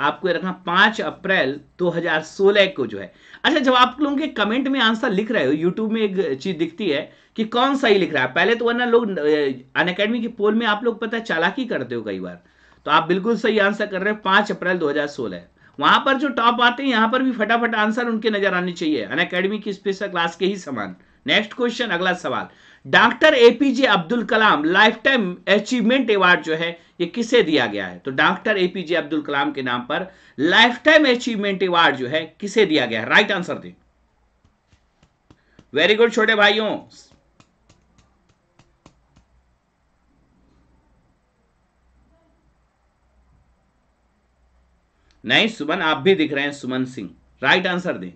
आपको रखना पांच अप्रैल 2016 को जो है अच्छा जब आप लोगों के कमेंट में आंसर लिख रहे हो यूट्यूब में एक चीज दिखती है कि कौन सही लिख रहा है पहले तो वरना लोग अन अकेडमी के पोल में आप लोग पता है चालाकी करते हो कई बार तो आप बिल्कुल सही आंसर कर रहे हो पांच अप्रैल दो सोलह वहां पर जो टॉप आते हैं यहां पर भी फटाफट आंसर उनके नजर आने चाहिए अन अकेडमी की स्पेशल क्लास के ही समान नेक्स्ट क्वेश्चन अगला सवाल doctor APJ Abdul Kalam lifetime achievement award जो है ये किसे दिया गया है तो डॉक्टर एपीजे अब्दुल कलाम के नाम पर लाइफ टाइम अचीवमेंट अवार्ड जो है किसे दिया गया है राइट आंसर दें वेरी गुड छोटे भाइयों नहीं सुमन आप भी दिख रहे हैं सुमन सिंह राइट आंसर दें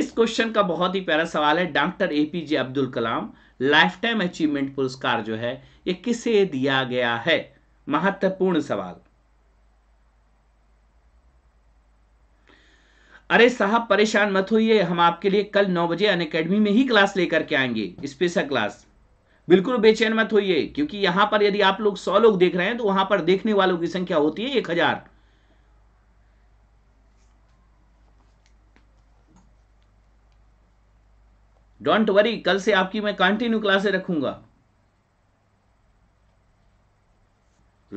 इस क्वेश्चन का बहुत ही प्यारा सवाल है doctor APJ Abdul Kalam lifetime achievement पुरस्कार जो है ये किसे दिया गया है महत्वपूर्ण सवाल अरे साहब परेशान मत होइए हम आपके लिए कल नौ बजे अन अकेडमी में ही क्लास लेकर के आएंगे स्पेशल क्लास बिल्कुल बेचैन मत होइए क्योंकि यहां पर यदि आप लोग सौ लोग देख रहे हैं तो वहां पर देखने वालों की संख्या होती है एक हजार डोंट वरी कल से आपकी मैं कंटिन्यू क्लासे रखूंगा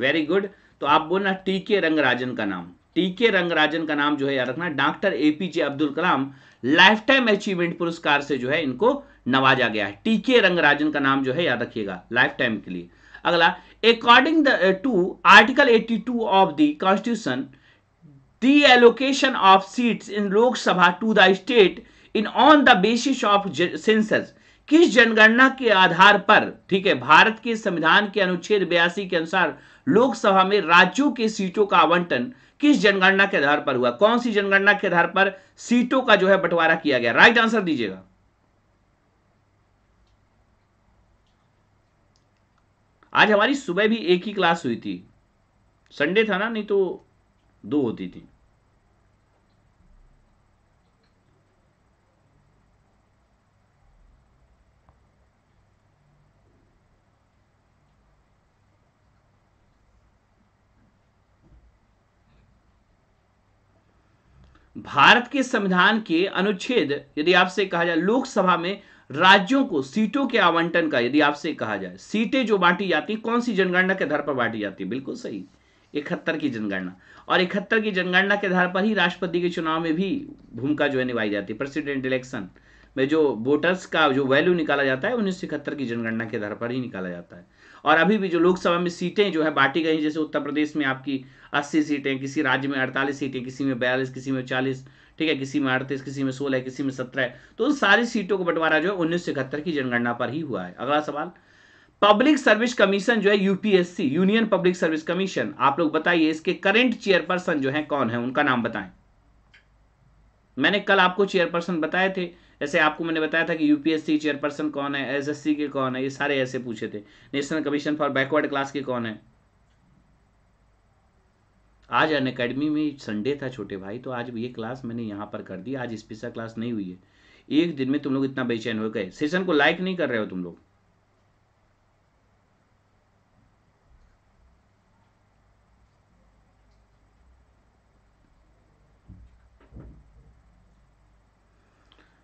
वेरी गुड तो आप बोलना टीके रंगराजन का नाम टीके रंगराजन का नाम जो है याद रखना doctor APJ Abdul Kalam lifetime achievement पुरस्कार से जो है इनको नवाजा गया है टीके रंगराजन का नाम जो है याद रखिएगा लाइफ टाइम के लिए अगला according to article 82 of the constitution the allocation of seats in Lok Sabha to the state in on the basis of census किस जनगणना के आधार पर ठीक है भारत के संविधान के अनुच्छेद बयासी के अनुसार लोकसभा में राज्यों के सीटों का आवंटन किस जनगणना के आधार पर हुआ कौन सी जनगणना के आधार पर सीटों का जो है बंटवारा किया गया राइट आंसर दीजिएगा आज हमारी सुबह भी एक ही क्लास हुई थी संडे था ना नहीं तो दो होती थी भारत के संविधान के अनुच्छेद यदि आपसे कहा जाए लोकसभा में राज्यों को सीटों के आवंटन का यदि आपसे कहा जाए सीटें जो बांटी जाती कौन सी जनगणना के आधार पर बांटी जाती है बिल्कुल सही इकहत्तर की जनगणना और इकहत्तर की जनगणना के आधार पर ही राष्ट्रपति के चुनाव में भी भूमिका जो है निभाई जाती है प्रेसिडेंट इलेक्शन में जो वोटर्स का जो वैल्यू निकाला जाता है उन्नीस की जनगणना के आधार पर ही निकाला जाता है और अभी भी जो लोकसभा में सीटें जो है बांटी गई जैसे उत्तर प्रदेश में आपकी 80 सीटें किसी राज्य में 48 सीटें किसी में बयालीस किसी में चालीस ठीक है किसी में अड़तीस किसी में सोलह किसी में सत्रह है तो उन सारी सीटों का बंटवारा जो है उन्नीस की जनगणना पर ही हुआ है अगला सवाल पब्लिक सर्विस कमीशन जो है UPSC union public service commission आप लोग बताइए इसके करंट चेयरपर्सन जो है कौन है उनका नाम बताएं मैंने कल आपको चेयरपर्सन बताए थे जैसे आपको मैंने बताया था कि यूपीएससी चेयरपर्सन कौन है एसएससी के कौन है ये सारे ऐसे पूछे थे national commission for backward class के कौन है आज अन अकेडमी में संडे था छोटे भाई तो आज ये क्लास मैंने यहाँ पर कर दी आज स्पेशल क्लास नहीं हुई है एक दिन में तुम लोग इतना बेचैन हो गए सेशन को लाइक नहीं कर रहे हो तुम लोग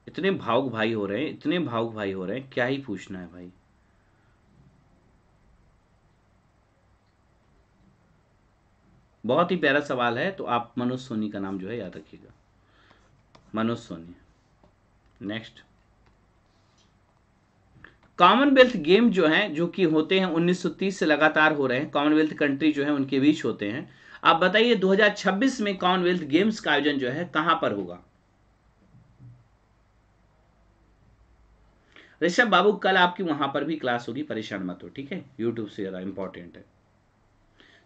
इतने भावुक भाई हो रहे हैं इतने भावुक भाई हो रहे हैं क्या ही पूछना है भाई बहुत ही प्यारा सवाल है तो आप मनोज सोनी का नाम जो है याद रखिएगा Manoj Soni next commonwealth game जो हैं जो कि होते हैं 1930 से लगातार हो रहे हैं कॉमनवेल्थ कंट्री जो है उनके बीच होते हैं आप बताइए 2026 में कॉमनवेल्थ गेम्स का आयोजन जो है कहां पर होगा ऋषभ बाबू कल आपकी वहां पर भी क्लास होगी परेशान मत हो ठीक है यूट्यूब से ज़्यादा इंपॉर्टेंट है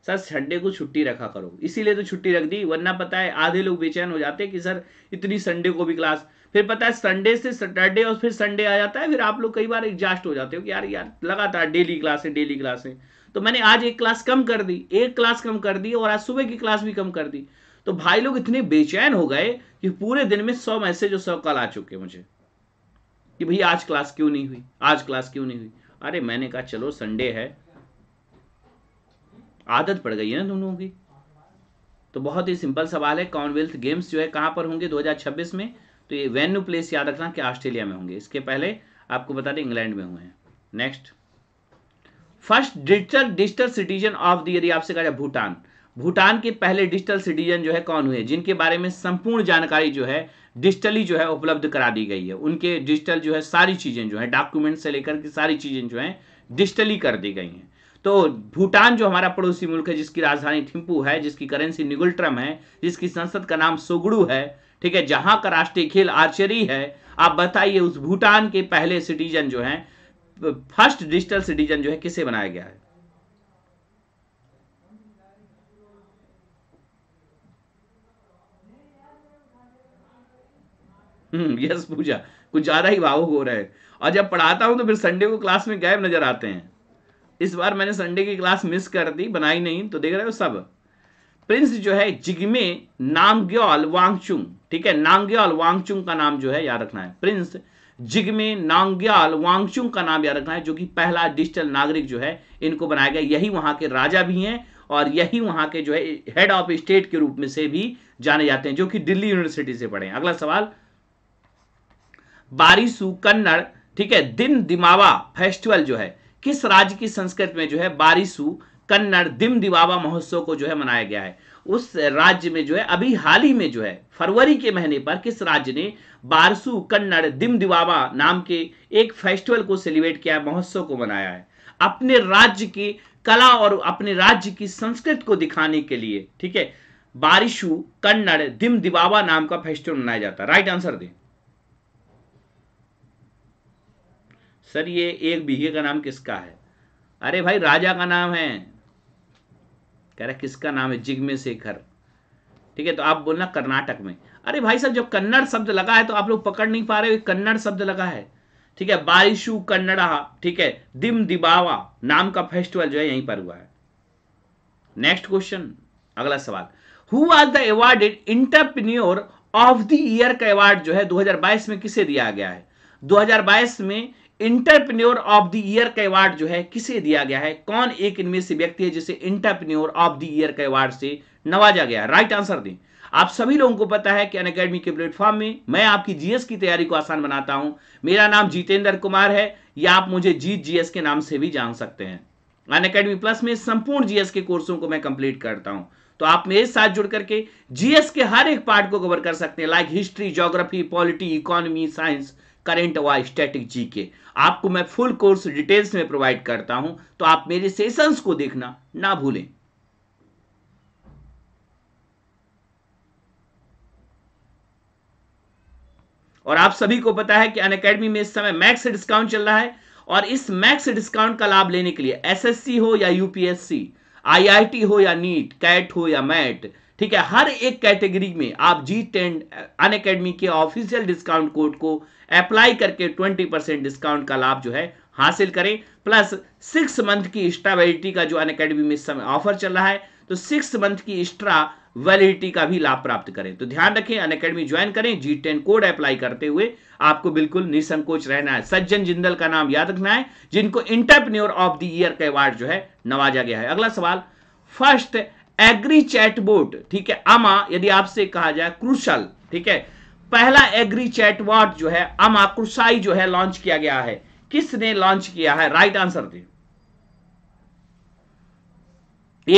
सर संडे को छुट्टी रखा करो इसीलिए तो छुट्टी रख दी वरना पता है आधे लोग बेचैन हो जाते हैं कि सर इतनी संडे को भी क्लास फिर पता है संडे से सैटरडे और फिर संडे आ जाता है फिर आप लोग कई बार एग्जास्ट हो जाते हो कि यार यार लगातार डेली है डेली है तो मैंने आज एक क्लास कम कर दी एक क्लास कम कर दी और आज सुबह की क्लास भी कम कर दी तो भाई लोग इतने बेचैन हो गए कि पूरे दिन में सौ मैसेज और सौ कॉल आ चुके मुझे कि भाई आज क्लास क्यों नहीं हुई आज क्लास क्यों नहीं हुई अरे मैंने कहा चलो संडे है आदत पड़ गई है ना दोनों की तो बहुत ही सिंपल सवाल है कॉमनवेल्थ गेम्स जो है कहाँ पर होंगे 2026 में तो ये वेन्यू प्लेस याद रखना कि ऑस्ट्रेलिया में होंगे इसके पहले आपको बता दें इंग्लैंड में हुए हैं next first digital digital citizen of the आपसे कहा जाए भूटान भूटान के पहले डिजिटल सिटीजन जो है कौन हुए जिनके बारे में संपूर्ण जानकारी जो है डिजिटली जो है उपलब्ध करा दी गई है उनके डिजिटल जो है सारी चीज़ें जो है डॉक्यूमेंट से लेकर के सारी चीज़ें जो है डिजिटली कर दी गई हैं तो भूटान जो हमारा पड़ोसी मुल्क है जिसकी राजधानी थिम्पू है जिसकी करेंसी निगुलट्रम है जिसकी संसद का नाम सोगड़ू है ठीक है जहां का राष्ट्रीय खेल आर्चरी है आप बताइए उस भूटान के पहले सिटीजन जो है फर्स्ट डिजिटल सिटीजन जो है किसे बनाया गया है यस हम्म, पूजा कुछ ज्यादा ही भावुक हो रहे हैं और जब पढ़ाता हूं तो फिर संडे को क्लास में गायब नजर आते हैं इस बार मैंने संडे की क्लास मिस कर दी बनाई नहीं तो देख रहे हो सब प्रिंस जो है जिगमे नामग्योल वांगचुंग ठीक है नांग्याल वांगचुंग का नाम जो है याद रखना है प्रिंस जिगमे नांग्याल वांगचुंग का नाम याद रखना है जो कि पहला डिजिटल नागरिक जो है इनको बनाया गया यही वहां के राजा भी हैं और यही वहां के जो है हेड ऑफ स्टेट के रूप में से भी जाने जाते हैं जो कि दिल्ली यूनिवर्सिटी से पढ़े अगला सवाल बारिशु कन्नड़ ठीक है दिन दिमावा फेस्टिवल जो है किस राज्य की संस्कृत में जो है बारिशु कन्नड़ दिम दिवाबा महोत्सव को जो है मनाया गया है उस राज्य में जो है अभी हाल ही में जो है फरवरी के महीने पर किस राज्य ने बारसू कन्नड़ दिम दिवाबा नाम के एक फेस्टिवल को सेलिब्रेट किया है महोत्सव को मनाया है अपने राज्य की कला और अपने राज्य की संस्कृति को दिखाने के लिए ठीक है बारिशु कन्नड़ दिम दिवाबा नाम का फेस्टिवल मनाया जाता है राइट आंसर दें सर ये एक बीघे का नाम किसका है अरे भाई राजा का नाम है कह रहा किसका नाम है जिग्मे शेखर ठीक है तो आप बोलना कर्नाटक में अरे भाई साहब जब कन्नड़ शब्द लगा है तो आप लोग पकड़ नहीं पा रहे कन्नड़ शब्द लगा है ठीक है बारिशु कन्नड़ा ठीक है दिम दिबावा नाम का फेस्टिवल जो है यहीं पर हुआ है नेक्स्ट क्वेश्चन अगला सवाल हु आज the awarded entrepreneur of the year का अवार्ड जो है 2022 में किसे दिया गया है 2022 में इंटरप्रन्योर ऑफ द ईयर का अवार्ड जो है किसे दिया गया है कौन एक इनमें से व्यक्ति है जिसे इंटरप्रन्योर ऑफ द ईयर का अवार्ड से नवाजा गया राइट आंसर दें आप सभी लोगों को पता है कि अन अकेडमी के प्लेटफॉर्म में मैं आपकी जीएस की तैयारी को आसान बनाता हूं मेरा नाम जीतेंद्र कुमार है या आप मुझे जीत जीएस के नाम से भी जान सकते हैं अन अकेडमी प्लस में संपूर्ण जीएस के कोर्सों को मैं कंप्लीट करता हूं तो आप मेरे साथ जुड़ करके जीएस के हर एक पार्ट को कवर कर सकते हैं like history geography polity economy science current व स्टैटिक जी के आपको मैं फुल कोर्स डिटेल्स में प्रोवाइड करता हूं तो आप मेरे सेशंस को देखना ना भूलें और आप सभी को पता है कि अन अकेडमी में इस समय मैक्स डिस्काउंट चल रहा है और इस मैक्स डिस्काउंट का लाभ लेने के लिए एसएससी हो या यूपीएससी आईआईटी हो या नीट कैट हो या मैट ठीक है हर एक कैटेगरी में आप जी टेन अन अकेडमी के ऑफिशियल डिस्काउंट कोड को अप्लाई करके 20 परसेंट डिस्काउंट का लाभ जो है हासिल करें प्लस सिक्स मंथ की एक्स्ट्रा वैलिडिटी का जो अन अकेडमी में समय ऑफर चल रहा है तो सिक्स मंथ की एक्स्ट्रा वैलिडिटी का भी लाभ प्राप्त करें तो ध्यान रखें अन अकेडमी ज्वाइन करें जी टेन कोड अप्लाई करते हुए आपको बिल्कुल निसंकोच रहना है सज्जन जिंदल का नाम याद रखना है जिनको इंटरप्रन्योर ऑफ द ईयर का अवार्ड जो है नवाजा गया है अगला सवाल फर्स्ट एग्री चैटबोट ठीक है अमा यदि आपसे कहा जाए क्रूशल ठीक है पहला एग्री चैटबॉट जो है अमा क्रुशाई जो है लॉन्च किया गया है किसने लॉन्च किया है राइट आंसर दे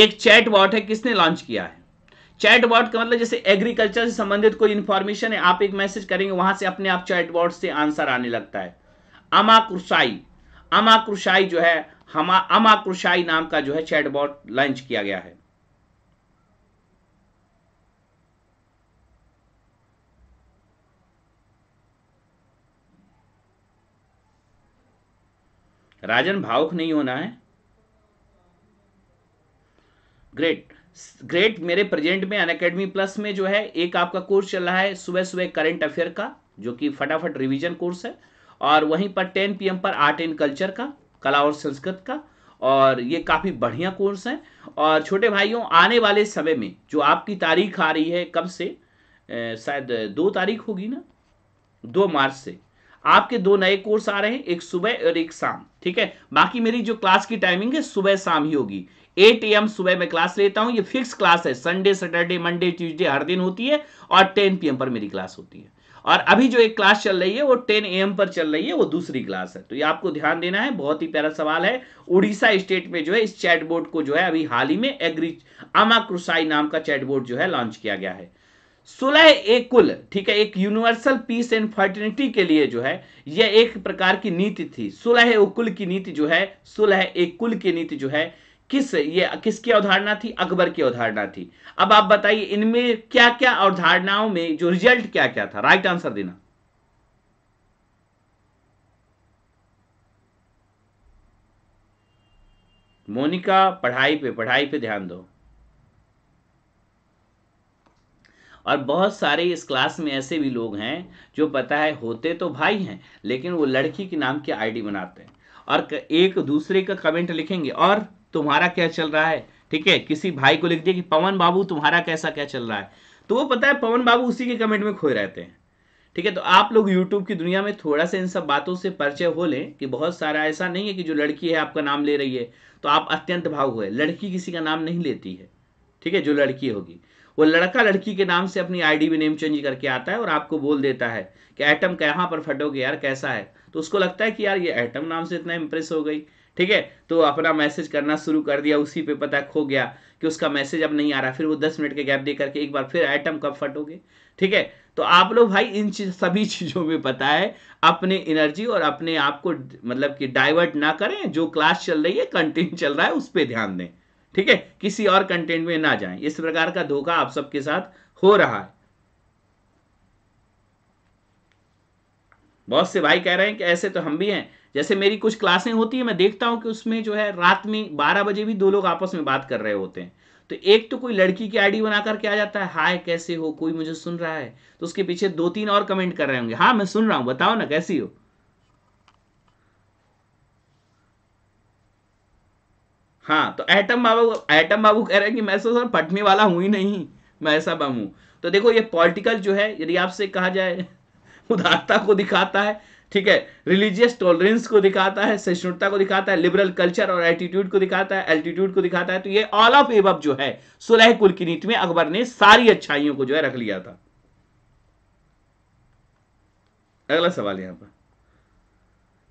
एक चैटबॉट है किसने लॉन्च किया है चैटबॉट का मतलब जैसे एग्रीकल्चर से संबंधित कोई इंफॉर्मेशन है आप एक मैसेज करेंगे वहां से अपने आप चैटबॉट से आंसर आने लगता है अमा क्रुशाई अमा क्रुशाई जो है हमा अमा क्रुशाई नाम का जो है चैटबॉट लॉन्च किया गया है राजन भावुक नहीं होना है ग्रेट ग्रेट मेरे प्रेजेंट में अनकेडमी प्लस में जो है एक आपका कोर्स चल रहा है सुबह सुबह करंट अफेयर का जो कि फटाफट रिवीजन कोर्स है और वहीं पर टेन पीएम पर आर्ट एंड कल्चर का कला और संस्कृत का और ये काफ़ी बढ़िया कोर्स है और छोटे भाइयों आने वाले समय में जो आपकी तारीख आ रही है कब से शायद दो तारीख होगी ना दो मार्च से आपके दो नए कोर्स आ रहे हैं एक सुबह और एक शाम ठीक है बाकी मेरी जो क्लास की टाइमिंग है सुबह शाम ही होगी 8 एम सुबह में क्लास लेता हूं ये फिक्स क्लास है संडे सैटरडे मंडे ट्यूजडे हर दिन होती है और 10 पीएम पर मेरी क्लास होती है और अभी जो एक क्लास चल रही है वो 10 एम पर चल रही है वो दूसरी क्लास है तो ये आपको ध्यान देना है बहुत ही प्यारा सवाल है उड़ीसा स्टेट में जो है इस चैटबोर्ड को जो है अभी हाल ही में एग्री अमा क्रुसाई नाम का चैटबोर्ड जो है लॉन्च किया गया है सुलह एक कुल ठीक है एक यूनिवर्सल पीस एंड फर्टिनिटी के लिए जो है यह एक प्रकार की नीति थी सुलह कुल की नीति जो है सुलह एक कुल की नीति जो है किस ये किसकी अवधारणा थी अकबर की अवधारणा थी अब आप बताइए इनमें क्या क्या अवधारणाओं में जो रिजल्ट क्या क्या था राइट आंसर देना मोनिका पढ़ाई पे पढ़ाई पे ध्यान दो और बहुत सारे इस क्लास में ऐसे भी लोग हैं जो पता है होते तो भाई हैं लेकिन वो लड़की के नाम की आईडी बनाते हैं और एक दूसरे का कमेंट लिखेंगे और तुम्हारा क्या चल रहा है ठीक है किसी भाई को लिख दिया कि पवन बाबू तुम्हारा कैसा क्या चल रहा है तो वो पता है पवन बाबू उसी के कमेंट में खोए रहते हैं ठीक है तो आप लोग यूट्यूब की दुनिया में थोड़ा सा इन सब बातों से परिचय हो लें कि बहुत सारा ऐसा नहीं है कि जो लड़की है आपका नाम ले रही है तो आप अत्यंत भाव हुए लड़की किसी का नाम नहीं लेती है ठीक है जो लड़की होगी वो लड़का लड़की के नाम से अपनी आईडी भी नेम चेंज करके आता है और आपको बोल देता है कि एटम कहाँ पर फटोगे यार कैसा है तो उसको लगता है कि यार ये एटम नाम से इतना इम्प्रेस हो गई ठीक है तो अपना मैसेज करना शुरू कर दिया उसी पे पता खो गया कि उसका मैसेज अब नहीं आ रहा फिर वो दस मिनट के गैप दे करके एक बार फिर आइटम कब फटोगे ठीक है तो आप लोग भाई इन चीज सभी चीज़ों में पता है अपने एनर्जी और अपने आप को मतलब कि डाइवर्ट ना करें जो क्लास चल रही है कंटेंट चल रहा है उस पर ध्यान दें ठीक है किसी और कंटेंट में ना जाए इस प्रकार का धोखा आप सबके साथ हो रहा है बहुत से भाई कह रहे हैं कि ऐसे तो हम भी हैं जैसे मेरी कुछ क्लासें होती है मैं देखता हूं कि उसमें जो है रात में बारह बजे भी दो लोग आपस में बात कर रहे होते हैं तो एक तो कोई लड़की की आईडी बना करके आ जाता है हाय कैसे हो कोई मुझे सुन रहा है तो उसके पीछे दो तीन और कमेंट कर रहे होंगे हाँ मैं सुन रहा हूं बताओ ना कैसी हो हाँ तो एटम बाबू एटम बाबू कह रहे हैं कि मैं तो सर पटनी वाला हूं ही नहीं मैं ऐसा बाबू तो देखो ये पॉलिटिकल जो है यदि आपसे कहा जाए उदारता को दिखाता है ठीक है रिलीजियस टॉलरेंस को दिखाता है सहिष्णुता को दिखाता है लिबरल कल्चर और एटीट्यूड को दिखाता है एल्टीट्यूड को दिखाता है तो ये ऑल ऑफ एब जो है सुलह कुल की नीति में अकबर ने सारी अच्छाइयों को जो है रख लिया था अगला सवाल यहां पर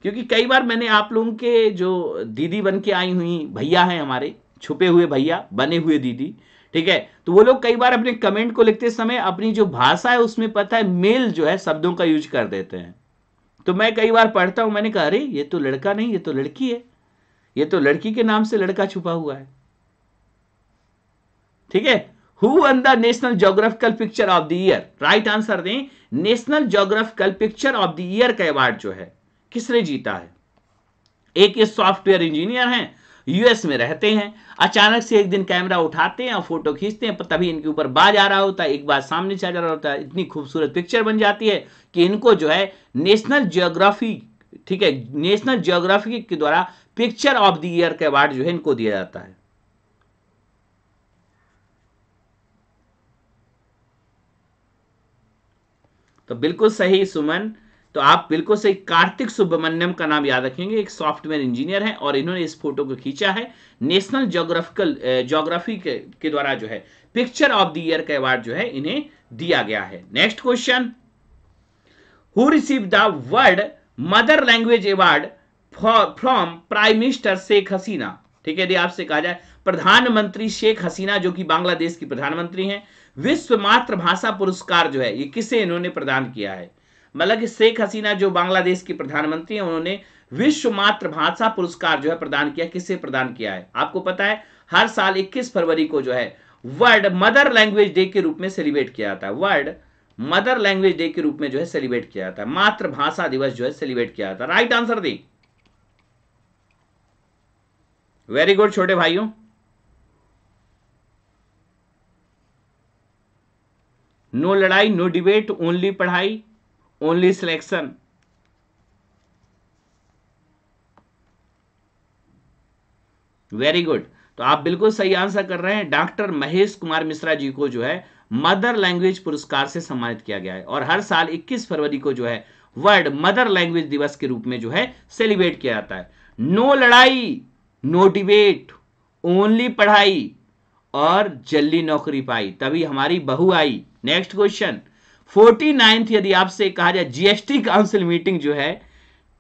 क्योंकि कई बार मैंने आप लोगों के जो दीदी बन के आई हुई भैया हैं हमारे छुपे हुए भैया बने हुए दीदी ठीक है तो वो लोग कई बार अपने कमेंट को लिखते समय अपनी जो भाषा है उसमें पता है मेल जो है शब्दों का यूज कर देते हैं तो मैं कई बार पढ़ता हूं मैंने कहा अरे ये तो लड़का नहीं ये तो लड़की है ये तो लड़की के नाम से लड़का छुपा हुआ है ठीक है who won the national geographical picture of the year right answer दें national geographical picture of the year का अवार्ड जो है किसने जीता है एक ये सॉफ्टवेयर इंजीनियर हैं यूएस में रहते हैं अचानक से एक दिन कैमरा उठाते हैं और फोटो खींचते हैं तभी इनके ऊपर बाज आ रहा होता है एक बार सामने से रहा होता है इतनी खूबसूरत पिक्चर बन जाती है कि इनको जो है नेशनल जियोग्राफी ठीक है नेशनल जियोग्राफी के द्वारा पिक्चर ऑफ द ईयर का अवार्ड जो है इनको दिया जाता है तो बिल्कुल सही सुमन तो आप बिल्कुल सही कार्तिक सुब्रमण्यम का नाम याद रखेंगे एक सॉफ्टवेयर इंजीनियर है और इन्होंने इस फोटो को खींचा है नेशनल जोग्राफिकल जोग्राफी के, के द्वारा जो है पिक्चर ऑफ द ईयर का अवार्ड जो है इन्हें दिया गया है next question who receive the world mother language award from prime minister Sheikh Hasina ठीक है यदि आपसे कहा जाए प्रधानमंत्री शेख हसीना जो कि बांग्लादेश की प्रधानमंत्री हैं विश्व मातृभाषा पुरस्कार जो है ये किसे इन्होंने प्रदान किया है मतलब कि शेख हसीना जो बांग्लादेश की प्रधानमंत्री हैं उन्होंने विश्व मातृभाषा पुरस्कार जो है प्रदान किया किससे प्रदान किया है आपको पता है हर साल 21 फरवरी को जो है वर्ल्ड मदर लैंग्वेज डे के रूप में सेलिब्रेट किया जाता है वर्ल्ड मदर लैंग्वेज डे के रूप में जो है सेलिब्रेट किया जाता है मातृभाषा दिवस जो है सेलिब्रेट किया जाता है राइट आंसर दी वेरी गुड छोटे भाइयों नो लड़ाई नो डिबेट ओनली पढ़ाई only selection वेरी गुड तो आप बिल्कुल सही आंसर कर रहे हैं डॉक्टर महेश कुमार मिश्रा जी को जो है मदर लैंग्वेज पुरस्कार से सम्मानित किया गया है और हर साल 21 फरवरी को जो है वर्ल्ड मदर लैंग्वेज दिवस के रूप में जो है सेलिब्रेट किया जाता है नो लड़ाई नो डिबेट ओनली पढ़ाई और जल्दी नौकरी पाई तभी हमारी बहू आई नेक्स्ट क्वेश्चन फोर्टी नाइन्थ यदि आपसे कहा जाए जीएसटी काउंसिल मीटिंग जो है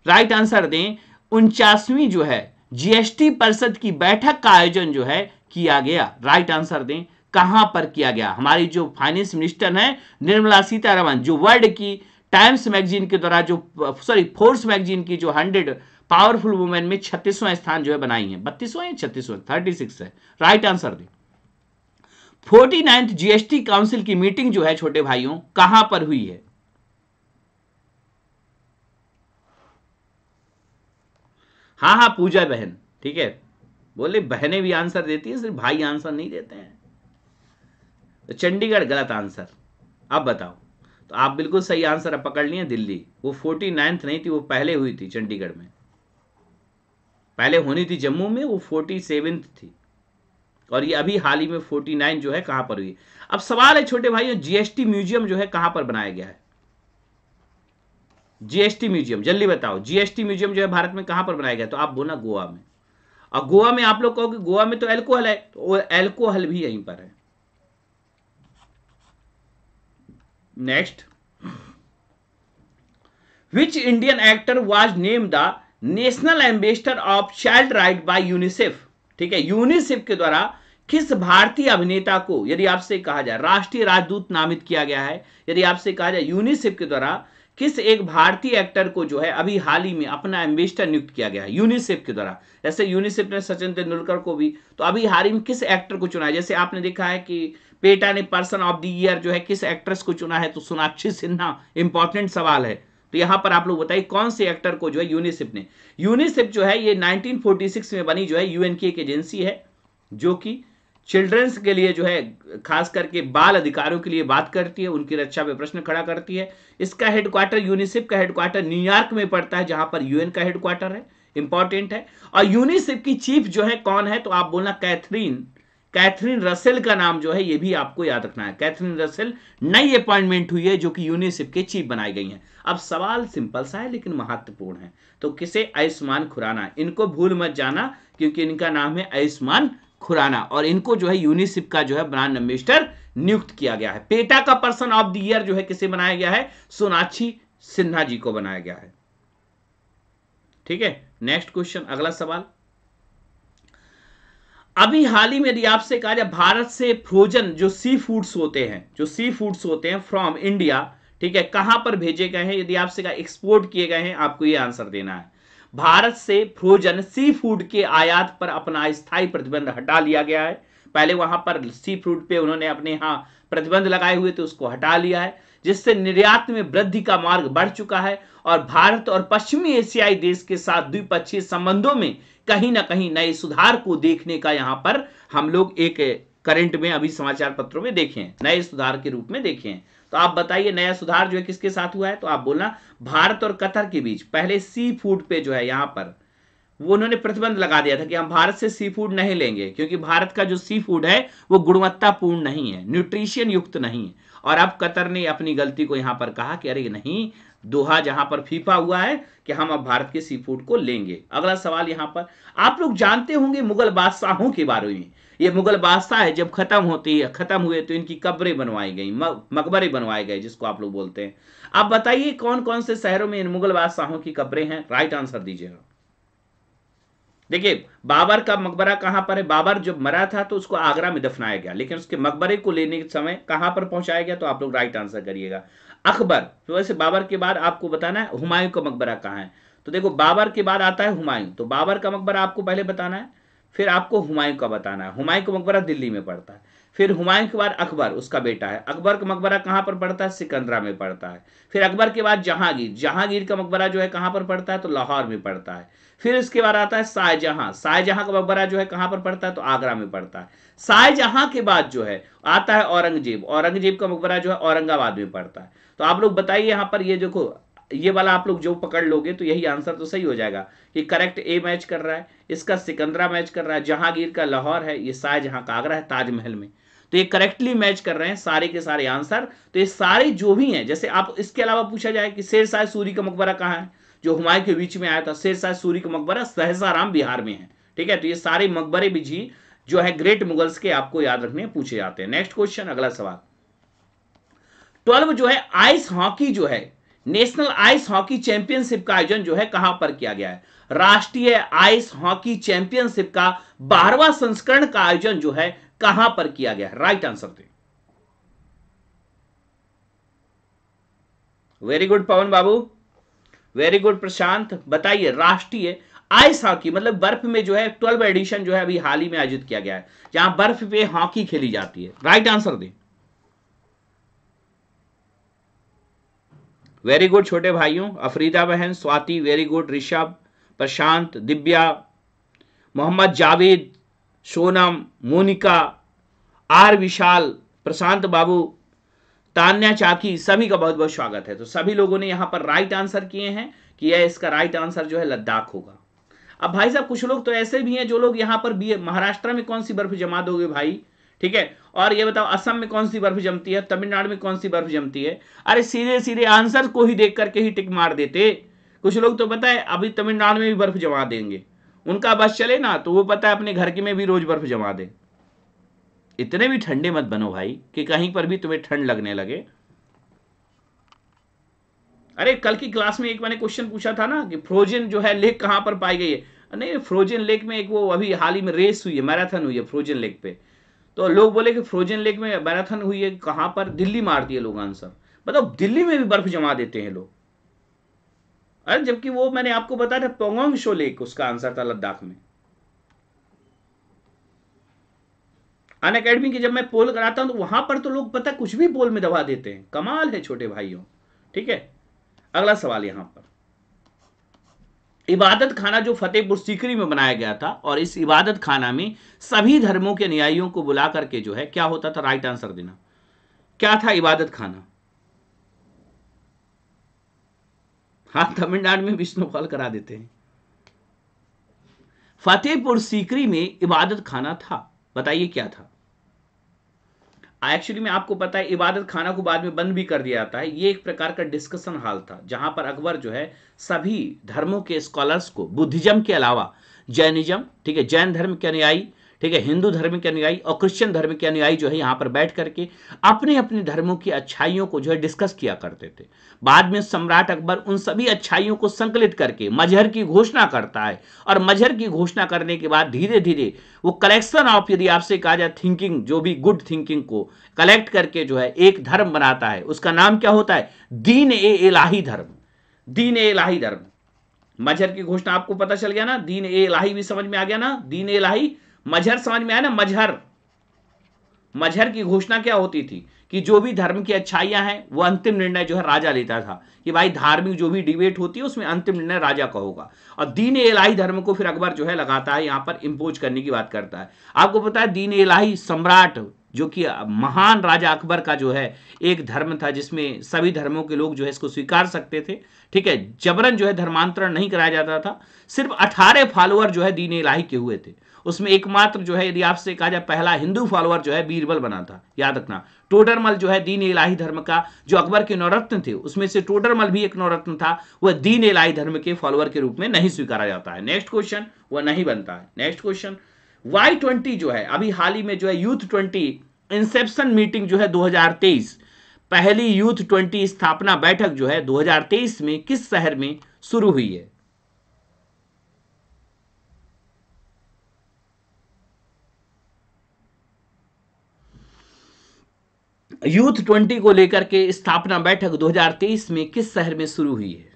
राइट आंसर दें उनचासवीं जो है जीएसटी परिषद की बैठक का आयोजन जो है किया गया राइट आंसर दें कहां पर किया गया हमारी जो फाइनेंस मिनिस्टर है निर्मला सीतारमन जो वर्ल्ड की टाइम्स मैगजीन के द्वारा जो सॉरी फोर्स मैगजीन की जो हंड्रेड पावरफुल वुमेन में छत्तीसवां स्थान जो है बनाई है बत्तीसवां या छत्तीसवां थर्टी सिक्स है राइट आंसर दें फोर्टी नाइन्थ जीएसटी काउंसिल की मीटिंग जो है छोटे भाइयों कहां पर हुई है हाँ हाँ पूजा बहन ठीक है बोले बहने भी आंसर देती है सिर्फ भाई आंसर नहीं देते हैं तो चंडीगढ़ गलत आंसर अब बताओ तो आप बिल्कुल सही आंसर अब पकड़ लिए दिल्ली वो फोर्टी नाइन्थ नहीं थी वो पहले हुई थी चंडीगढ़ में पहले होनी थी जम्मू में वो फोर्टी सेवेंथ थी और ये अभी हाल ही में 49 जो है कहां पर हुई अब सवाल है छोटे भाइयों जीएसटी म्यूजियम जो है कहां पर बनाया गया है जीएसटी म्यूजियम जल्दी बताओ जीएसटी म्यूजियम जो है भारत में कहां पर बनाया गया तो आप बोना गोवा में और गोवा में आप लोग कहोगे गोवा में तो एल्कोहल है तो एल्कोहल भी यहीं पर है next which Indian actor was name the national ambassador of child right by UNICEF ठीक है यूनिसेफ के द्वारा किस भारतीय अभिनेता को यदि आपसे कहा जाए राष्ट्रीय राजदूत नामित किया गया है यदि आपसे कहा जाए यूनिसेफ के द्वारा किस एक भारतीय एक्टर को जो है अभी हाल ही में अपना एम्बेसडर नियुक्त किया गया है यूनिसेफ के द्वारा जैसे यूनिसेफ ने सचिन तेंदुलकर को भी तो अभी हाल ही में किस एक्टर को चुना है जैसे आपने देखा है कि पेटा ने पर्सन ऑफ द ईयर जो है किस एक्ट्रेस को चुना है तो सोनाक्षी सिन्हा इंपॉर्टेंट सवाल है तो यहां पर आप लोग बताइए कौन से एक्टर को जो है यूनिसेफ ने यूनिसेफ जो है ये 1946 में बनी जो है यूएन की एक एजेंसी है जो कि चिल्ड्रंस के लिए जो है खास करके बाल अधिकारों के लिए बात करती है उनकी रक्षा में प्रश्न खड़ा करती है इसका हेडक्वार्टर यूनिसेफ का हेडक्वार्टर न्यूयॉर्क में पड़ता है जहां पर यूएन का हेडक्वार्टर है इंपॉर्टेंट है और यूनिसेफ की चीफ जो है कौन है तो आप बोलना कैथरीन कैथरीन रसेल का नाम जो है ये भी आपको याद रखना है कैथरीन रसेल नई अपॉइंटमेंट हुई है जो कि यूनिसेफ के चीफ बनाई गई हैं अब सवाल सिंपल सा है लेकिन महत्वपूर्ण है तो किसे आयुष्मान खुराना इनको भूल मत जाना क्योंकि इनका नाम है आयुष्मान खुराना और इनको जो है यूनिसेफ का जो है ब्रांड एम्बेसडर नियुक्त किया गया है पेटा का पर्सन ऑफ द ईयर जो है किसे बनाया गया है सोनाक्षी सिन्हा जी को बनाया गया है ठीक है नेक्स्ट क्वेश्चन अगला सवाल अभी हाल ही में यदि आपसे कहा जाए भारत से फ्रोजन जो सी फूड्स होते हैं जो सी फूड्स होते हैं फ्रॉम इंडिया ठीक है कहां पर भेजे गए हैं यदि आपसे कहा एक्सपोर्ट किए गए हैं आपको ये आंसर देना है भारत से फ्रोजन सी फूड के आयात पर अपना स्थायी प्रतिबंध हटा लिया गया है पहले वहां पर सी फूड पे उन्होंने अपने यहाँ प्रतिबंध लगाए हुए थे उसको हटा लिया है जिससे निर्यात में वृद्धि का मार्ग बढ़ चुका है और भारत और पश्चिमी एशियाई देश के साथ द्विपक्षीय संबंधों में कहीं ना कहीं नए सुधार को देखने का यहां पर हम लोग एक करंट में अभी समाचार पत्रों में देखे हैं नए सुधार के रूप में देखे हैं तो आप बताइए नया सुधार जो है किसके साथ हुआ है तो आप बोलना भारत और कतर के बीच पहले सी फूड पे जो है यहां पर वो उन्होंने प्रतिबंध लगा दिया था कि हम भारत से सी फूड नहीं लेंगे क्योंकि भारत का जो सी फूड है वो गुणवत्तापूर्ण नहीं है न्यूट्रिशियन युक्त नहीं है और अब कतर ने अपनी गलती को यहां पर कहा कि अरे नहीं दोहा जहां पर फीफा हुआ है कि हम अब भारत के सी फूड को लेंगे अगला सवाल यहां पर आप लोग जानते होंगे मुगल बादशाहों के बारे में ये मुगल बादशाह है जब खत्म होती है खत्म हुए तो इनकी कब्रें बनवाई गई मकबरे बनवाए गए जिसको आप लोग बोलते हैं आप बताइए कौन कौन से शहरों में इन मुगल बादशाहों की कब्रें हैं राइट आंसर दीजिएगा देखिए बाबर का मकबरा कहां पर है बाबर जब मरा था तो उसको आगरा में दफनाया गया लेकिन उसके मकबरे को लेने के समय कहां पर पहुंचाया गया तो आप लोग राइट आंसर करिएगा अकबर तो वैसे बाबर के बाद आपको बताना है हुमायूं का मकबरा कहां है तो देखो बाबर के बाद आता है हुमायूं तो बाबर का मकबरा आपको पहले बताना है फिर आपको हुमायूं का बताना है हुमायूं का मकबरा दिल्ली में पड़ता है फिर हुमायूं के बाद अकबर उसका बेटा है अकबर का मकबरा कहां पर पड़ता है सिकंदरा में पड़ता है फिर अकबर के बाद जहांगीर जहांगीर का मकबरा जो है कहां पर पड़ता है तो लाहौर में पड़ता है फिर इसके बाद आता है शाहजहां शाहजहां का मकबरा जो है कहां पर पड़ता है तो आगरा में पड़ता है शाहजहां के बाद जो है आता है औरंगजेब औरंगजेब का मकबरा जो है औरंगाबाद में पड़ता है तो आप लोग बताइए यहाँ पर ये देखो ये वाला आप लोग जो पकड़ लोगे तो यही आंसर तो सही हो जाएगा कि करेक्ट ए मैच कर रहा है इसका सिकंदरा मैच कर रहा है जहांगीर का लाहौर है ये शाहजहां का आगरा है ताजमहल में तो ये करेक्टली मैच कर रहे हैं सारे के सारे आंसर तो ये सारे जो भी हैं जैसे आप इसके अलावा पूछा जाए कि शेर शाह सूरी का मकबरा कहाँ है जो हुमायूं के बीच में आया था शेरशाह सूरी का मकबरा सहसाराम बिहार में है ठीक है तो ये सारे मकबरे भी जी जो है ग्रेट मुगल्स के आपको याद रखने पूछे जाते हैं नेक्स्ट क्वेश्चन अगला सवाल ट्वेल्व जो है आइस हॉकी जो है नेशनल आइस हॉकी चैंपियनशिप का आयोजन जो है कहां पर किया गया है राष्ट्रीय आइस हॉकी चैंपियनशिप का बारहवा संस्करण का आयोजन जो है कहां पर किया गया है राइट आंसर दें very good Pavan babu very good Prashant बताइए राष्ट्रीय आइस हॉकी मतलब बर्फ में जो है ट्वेल्व एडिशन जो है अभी हाल ही में आयोजित किया गया है जहां बर्फ पे हॉकी खेली जाती है राइट आंसर दें वेरी गुड छोटे भाइयों अफरीदा बहन Swati very good Rishabh Prashant Divya Mohammad Javed Sonam Monica R Vishal Prashant babu Tanya Chaki सभी का बहुत बहुत स्वागत है तो सभी लोगों ने यहाँ पर राइट आंसर किए हैं कि यह इसका राइट आंसर जो है लद्दाख होगा अब भाई साहब कुछ लोग तो ऐसे भी हैं जो लोग यहाँ पर भी महाराष्ट्र में कौन सी बर्फ जमा दोगे भाई ठीक है और ये बताओ असम में कौन सी बर्फ जमती है तमिलनाडु में कौन सी बर्फ जमती है अरे सीधे सीधे आंसर को ही देख करके ही टिक मार देते कुछ लोग तो पता है अभी तमिलनाडु में भी बर्फ जमा देंगे उनका बस चले ना तो वो पता है अपने घर के में भी रोज बर्फ जमा दें इतने भी ठंडे मत बनो भाई कि कहीं पर भी तुम्हें ठंड लगने लगे अरे कल की क्लास में एक मैंने क्वेश्चन पूछा था ना कि फ्रोजन जो है लेक कहां पर पाई गई है नहीं फ्रोजन लेक में एक वो अभी हाल ही में रेस हुई है मैराथन हुई है फ्रोजन लेक पे तो लोग बोले कि फ्रोजन लेक में मैराथन हुई है कहां पर दिल्ली मार दिए लोग आंसर मतलब दिल्ली में भी बर्फ जमा देते हैं लोग अरे जबकि वो मैंने आपको बताया था पोंगोंग शो लेक उसका आंसर था लद्दाख में अन अकेडमी की जब मैं पोल कराता हूं तो वहां पर तो लोग पता कुछ भी पोल में दबा देते हैं कमाल है छोटे भाइयों ठीक है अगला सवाल यहां पर इबादत खाना जो फतेहपुर सीकरी में बनाया गया था और इस इबादत खाना में सभी धर्मों के अनुयायियों को बुला करके जो है क्या होता था राइट आंसर देना क्या था इबादत खाना हाँ तमिलनाडु में विष्णु फल करा देते हैं फतेहपुर सीकरी में इबादत खाना था बताइए क्या था एक्चुअली में आपको पता है इबादत खाना को बाद में बंद भी कर दिया जाता है ये एक प्रकार का डिस्कशन हाल था जहां पर अकबर जो है सभी धर्मों के स्कॉलर्स को बुद्धिज्म के अलावा जैनिज्म ठीक है जैन धर्म के अनुयायी ठीक है हिंदू धर्म के अनुयायी और क्रिश्चियन धर्म के अनुयायी जो है यहाँ पर बैठ करके अपने अपने धर्मों की अच्छाइयों को जो है डिस्कस किया करते थे बाद में सम्राट अकबर उन सभी अच्छाइयों को संकलित करके मजहर की घोषणा करता है और मजहर की घोषणा करने के बाद धीरे धीरे वो कलेक्शन ऑफ यदि आपसे कहा जाए थिंकिंग जो भी गुड थिंकिंग को कलेक्ट करके जो है एक धर्म बनाता है उसका नाम क्या होता है दीन ए इलाही धर्म दीन ए इलाही धर्म मजहर की घोषणा आपको पता चल गया ना दीन ए इलाही भी समझ में आ गया ना दीन ए इलाही मजहर समझ में आया ना मजहर मजहर की घोषणा क्या होती थी कि जो भी धर्म की अच्छाइयां हैं वो अंतिम निर्णय जो है राजा लेता था कि भाई धार्मिक जो भी डिबेट होती है उसमें अंतिम निर्णय राजा का होगा और दीन एलाही धर्म को फिर अकबर जो है लगाता है यहां पर इम्पोज करने की बात करता है आपको पता है दीन एलाही सम्राट जो कि महान राजा अकबर का जो है एक धर्म था जिसमें सभी धर्मों के लोग जो है इसको स्वीकार सकते थे ठीक है जबरन जो है धर्मांतरण नहीं कराया जाता था सिर्फ अठारह फॉलोअर जो है दीन इलाही के हुए थे उसमें एकमात्र जो है यदि आपसे कहा जाए पहला हिंदू फॉलोअर जो है बीरबल बना था याद रखना टोडरमल जो है दीन इलाही धर्म का जो अकबर के नवरत्न थे उसमें से टोडरमल भी एक नवरत्न था वह दीन इलाही धर्म के फॉलोअर के रूप में नहीं स्वीकारा जाता है नेक्स्ट क्वेश्चन वह नहीं बनता है नेक्स्ट क्वेश्चन वाई ट्वेंटी जो है अभी हाल ही में जो है यूथ ट्वेंटी इंसेप्शन मीटिंग जो है तेईस पहली यूथ ट्वेंटी स्थापना बैठक जो है 2023 में किस शहर में शुरू हुई है यूथ ट्वेंटी को लेकर के स्थापना बैठक 2023 में किस शहर में शुरू हुई है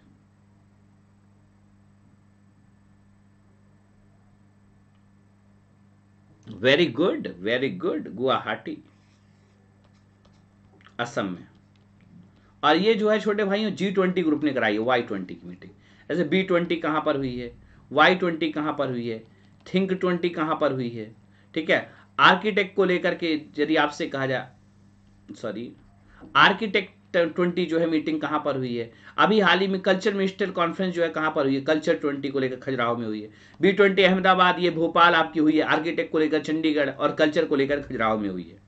very good very good Guwahati Assam में और ये जो है छोटे भाइयों जी ट्वेंटी ग्रुप ने कराई है वाई ट्वेंटी की मीटिंग जैसे बी ट्वेंटी कहां पर हुई है वाई ट्वेंटी कहां पर हुई है थिंक ट्वेंटी कहां पर हुई है ठीक है आर्किटेक्ट को लेकर के यदि आपसे कहा जाए सॉरी आर्किटेक्ट ट्वेंटी जो है मीटिंग कहां पर हुई है अभी हाल ही में कल्चर मिनिस्टर कॉन्फ्रेंस जो है कहां पर हुई है कल्चर ट्वेंटी को लेकर खजुराहो में हुई है बी ट्वेंटी अहमदाबाद ये भोपाल आपकी हुई है आर्किटेक्ट को लेकर चंडीगढ़ और कल्चर को लेकर खजुराहो में हुई है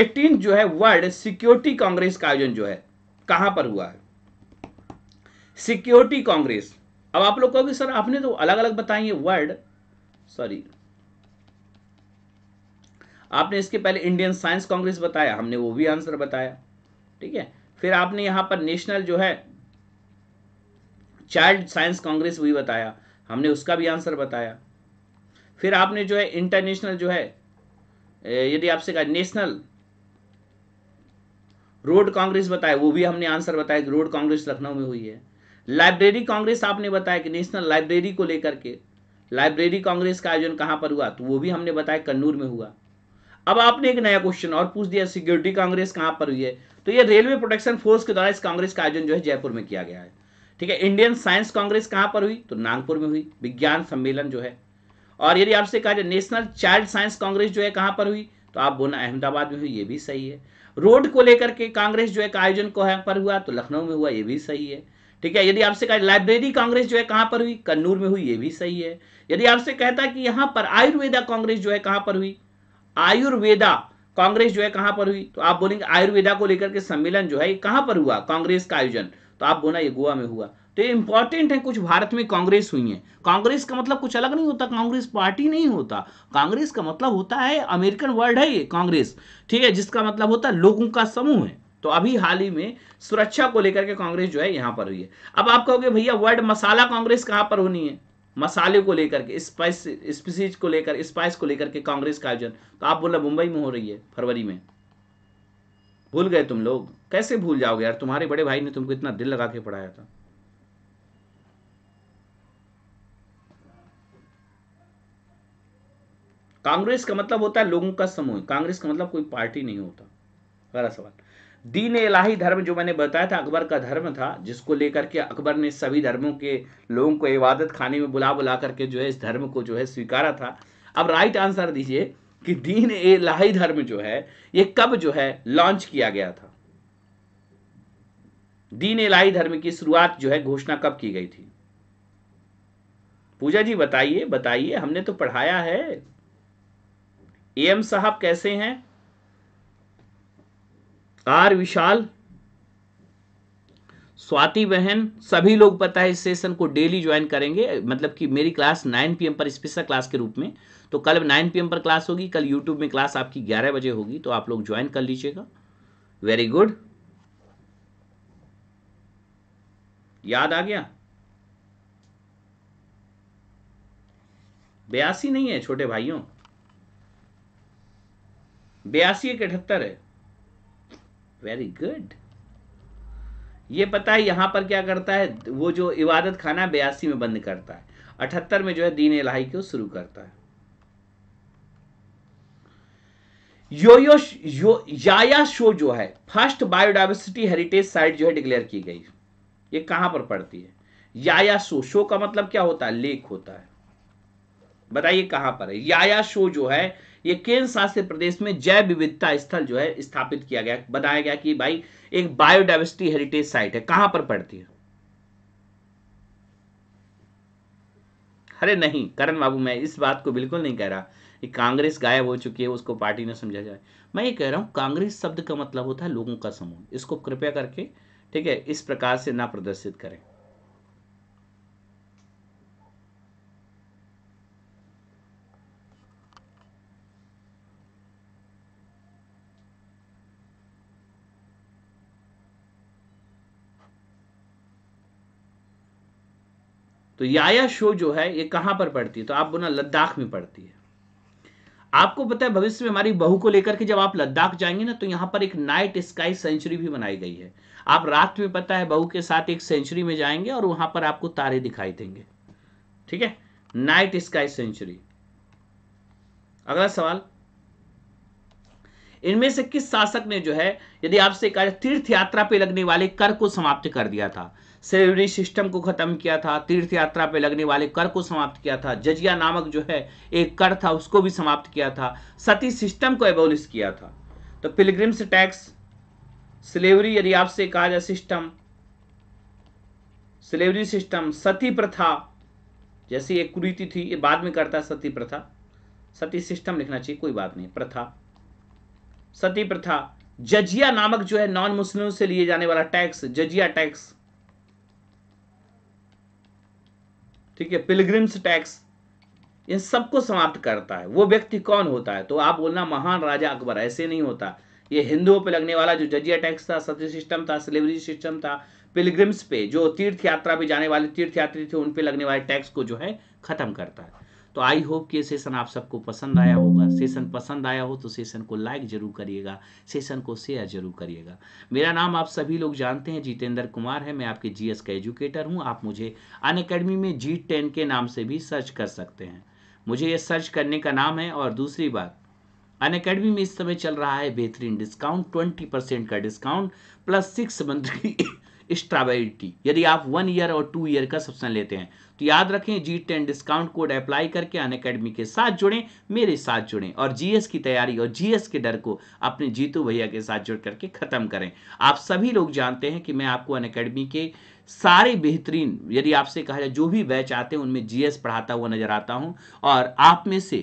एटीन जो है वर्ल्ड सिक्योरिटी कांग्रेस का आयोजन जो है कहां पर हुआ है सिक्योरिटी कांग्रेस अब आप लोग कहोगे सर आपने तो अलग अलग बताई है वर्ल्ड सॉरी आपने इसके पहले इंडियन साइंस कांग्रेस बताया हमने वो भी आंसर बताया ठीक है फिर आपने यहाँ पर नेशनल जो है चाइल्ड साइंस कांग्रेस भी बताया हमने उसका भी आंसर बताया फिर आपने जो है इंटरनेशनल जो है यदि आपसे कहा नेशनल रोड कांग्रेस बताया वो भी हमने आंसर बताया कि रोड कांग्रेस लखनऊ में हुई है लाइब्रेरी कांग्रेस आपने बताया कि नेशनल लाइब्रेरी को लेकर के लाइब्रेरी कांग्रेस का आयोजन कहाँ पर हुआ तो वो भी हमने बताया कन्नूर में हुआ अब आपने एक नया क्वेश्चन और पूछ दिया सिक्योरिटी कांग्रेस कहां पर हुई है तो ये रेलवे प्रोटेक्शन फोर्स के द्वारा इस कांग्रेस का आयोजन जो है जयपुर में किया गया है ठीक है इंडियन साइंस कांग्रेस कहां पर हुई तो नागपुर में हुई विज्ञान सम्मेलन जो है और यदि आपसे कहा जाए नेशनल चाइल्ड साइंस कांग्रेस जो है कहां पर हुई तो आप बोलना अहमदाबाद में हुई ये भी सही है रोड को लेकर के कांग्रेस जो है आयोजन कहां पर हुआ तो लखनऊ में हुआ ये भी सही है ठीक है यदि आपसे कहा लाइब्रेरी कांग्रेस जो है कहां पर हुई कन्नूर में हुई ये भी सही है यदि आपसे कहता कि यहाँ पर आयुर्वेदा कांग्रेस जो है कहां पर हुई आयुर्वेदा कांग्रेस जो है कहां पर हुई तो आप बोलेंगे आयुर्वेदा को लेकर के सम्मेलन जो है कहां पर हुआ कांग्रेस का आयोजन तो आप बोला ये गोवा में हुआ तो ये इंपॉर्टेंट है कुछ भारत में कांग्रेस हुई है कांग्रेस का मतलब कुछ अलग नहीं होता कांग्रेस पार्टी नहीं होता कांग्रेस का मतलब होता है अमेरिकन वर्ल्ड है ये कांग्रेस ठीक है जिसका मतलब होता है लोगों का समूह है तो अभी हाल ही में सुरक्षा को लेकर के कांग्रेस जो है यहां पर हुई है अब आप कहोगे भैया वर्ल्ड मसाला कांग्रेस कहां पर होनी है मसाले को लेकर के स्पाइस स्पीसीज को लेकर स्पाइस को लेकर के कांग्रेस का आयोजन तो आप बोला मुंबई में हो रही है फरवरी में भूल गए तुम लोग कैसे भूल जाओगे यार तुम्हारे बड़े भाई ने तुमको इतना दिल लगा के पढ़ाया था कांग्रेस का मतलब होता है लोगों का समूह कांग्रेस का मतलब कोई पार्टी नहीं होता पहला सवाल दीन इलाही धर्म जो मैंने बताया था अकबर का धर्म था जिसको लेकर के अकबर ने सभी धर्मों के लोगों को इबादत खाने में बुला बुला करके जो है इस धर्म को जो है स्वीकारा था अब राइट आंसर दीजिए कि दीन ए लाही धर्म जो है ये कब जो है लॉन्च किया गया था दीन ए लाही धर्म की शुरुआत जो है घोषणा कब की गई थी पूजा जी बताइए बताइए हमने तो पढ़ाया है एम साहब कैसे हैं आर विशाल स्वाति बहन सभी लोग पता है इस सेशन को डेली ज्वाइन करेंगे मतलब कि मेरी क्लास 9 पीएम पर स्पेशल क्लास के रूप में तो कल 9 पीएम पर क्लास होगी कल यूट्यूब में क्लास आपकी 11 बजे होगी तो आप लोग ज्वाइन कर लीजिएगा वेरी गुड याद आ गया बयासी नहीं है छोटे भाइयों बयासी एक अठहत्तर है वेरी गुड ये पता है यहां पर क्या करता है वो जो इबादत खाना बयासी में बंद करता है अठहत्तर में जो है दीन इलाही को शुरू करता है यो यो, यो याया शो जो है फर्स्ट बायोडाइवर्सिटी हेरिटेज साइट जो है डिक्लेयर की गई ये कहां पर पड़ती है याया शो शो का मतलब क्या होता है लेक होता है बताइए कहां पर है याया शो जो है ये केंद्र शासित प्रदेश में जैव विविधता स्थल जो है स्थापित किया गया बताया गया कि भाई एक बायोडाइवर्सिटी हेरिटेज साइट है कहां पर पड़ती है अरे नहीं करण बाबू मैं इस बात को बिल्कुल नहीं कह रहा कि कांग्रेस गायब हो चुकी है उसको पार्टी ने समझा जाए मैं ये कह रहा हूं कांग्रेस शब्द का मतलब होता है लोगों का समूह इसको कृपया करके ठीक है इस प्रकार से ना प्रदर्शित करें तो याया शो जो है ये कहां पर पड़ती है तो आप बोला लद्दाख में पड़ती है आपको पता है भविष्य में हमारी बहू को लेकर के जब आप लद्दाख जाएंगे ना तो यहां पर एक नाइट स्काई सेंचुरी भी बनाई गई है आप रात में पता है बहू के साथ एक सेंचुरी में जाएंगे और वहां पर आपको तारे दिखाई देंगे ठीक है नाइट स्काई सेंचुरी अगला सवाल इनमें से किस शासक ने जो है यदि आपसे तीर्थ यात्रा पे लगने वाले कर को समाप्त कर दिया था सेलेवरी सिस्टम को खत्म किया था तीर्थ यात्रा पे लगने वाले कर को समाप्त किया था जजिया नामक जो है एक कर था उसको भी समाप्त किया था सती सिस्टम को एबोलिश किया था तो पिलग्रिम्स टैक्स स्लेवरी यदि आपसे कहा जाए सिस्टम स्लेवरी सिस्टम सती प्रथा जैसी एक कुरीति थी ये बाद में करता सती प्रथा सती सिस्टम लिखना चाहिए कोई बात नहीं प्रथा सती प्रथा जजिया नामक जो है नॉन मुस्लिम से लिए जाने वाला टैक्स जजिया टैक्स ठीक है पिलग्रिम्स टैक्स इन सबको समाप्त करता है वो व्यक्ति कौन होता है तो आप बोलना महान राजा अकबर ऐसे नहीं होता ये हिंदुओं पे लगने वाला जो जजिया टैक्स था सत्य सिस्टम था सिलेवरी सिस्टम था पिलग्रिम्स पे जो तीर्थ यात्रा पे जाने वाले तीर्थ यात्री थे उन पे लगने वाले टैक्स को जो है खत्म करता है तो आई होप कि ये सेशन आप सबको पसंद आया होगा सेशन पसंद आया हो तो सेशन को लाइक जरूर करिएगा सेशन को शेयर जरूर करिएगा मेरा नाम आप सभी लोग जानते हैं जितेंद्र कुमार है मैं आपके जीएस का एजुकेटर हूँ आप मुझे अन में जी टेन के नाम से भी सर्च कर सकते हैं मुझे ये सर्च करने का नाम है और दूसरी बात अन अकेडमी में इस समय चल रहा है बेहतरीन डिस्काउंट ट्वेंटी परसेंट का डिस्काउंट प्लस सिक्स मंथ की स्ट्रॉबेरी टी यदि आप वन ईयर और टू ईयर का सब्सक्रिप्शन लेते हैं तो याद रखें G ten discount code apply करके अन अकेडमी के साथ जुड़ें मेरे साथ जुड़ें और जीएस की तैयारी और जीएस के डर को अपने जीतू भैया के साथ जुड़ करके ख़त्म करें आप सभी लोग जानते हैं कि मैं आपको अन अकेडमी के सारे बेहतरीन यदि आपसे कहा जाए जो भी बैच आते हैं उनमें जीएस पढ़ाता हुआ नजर आता हूं और आप में से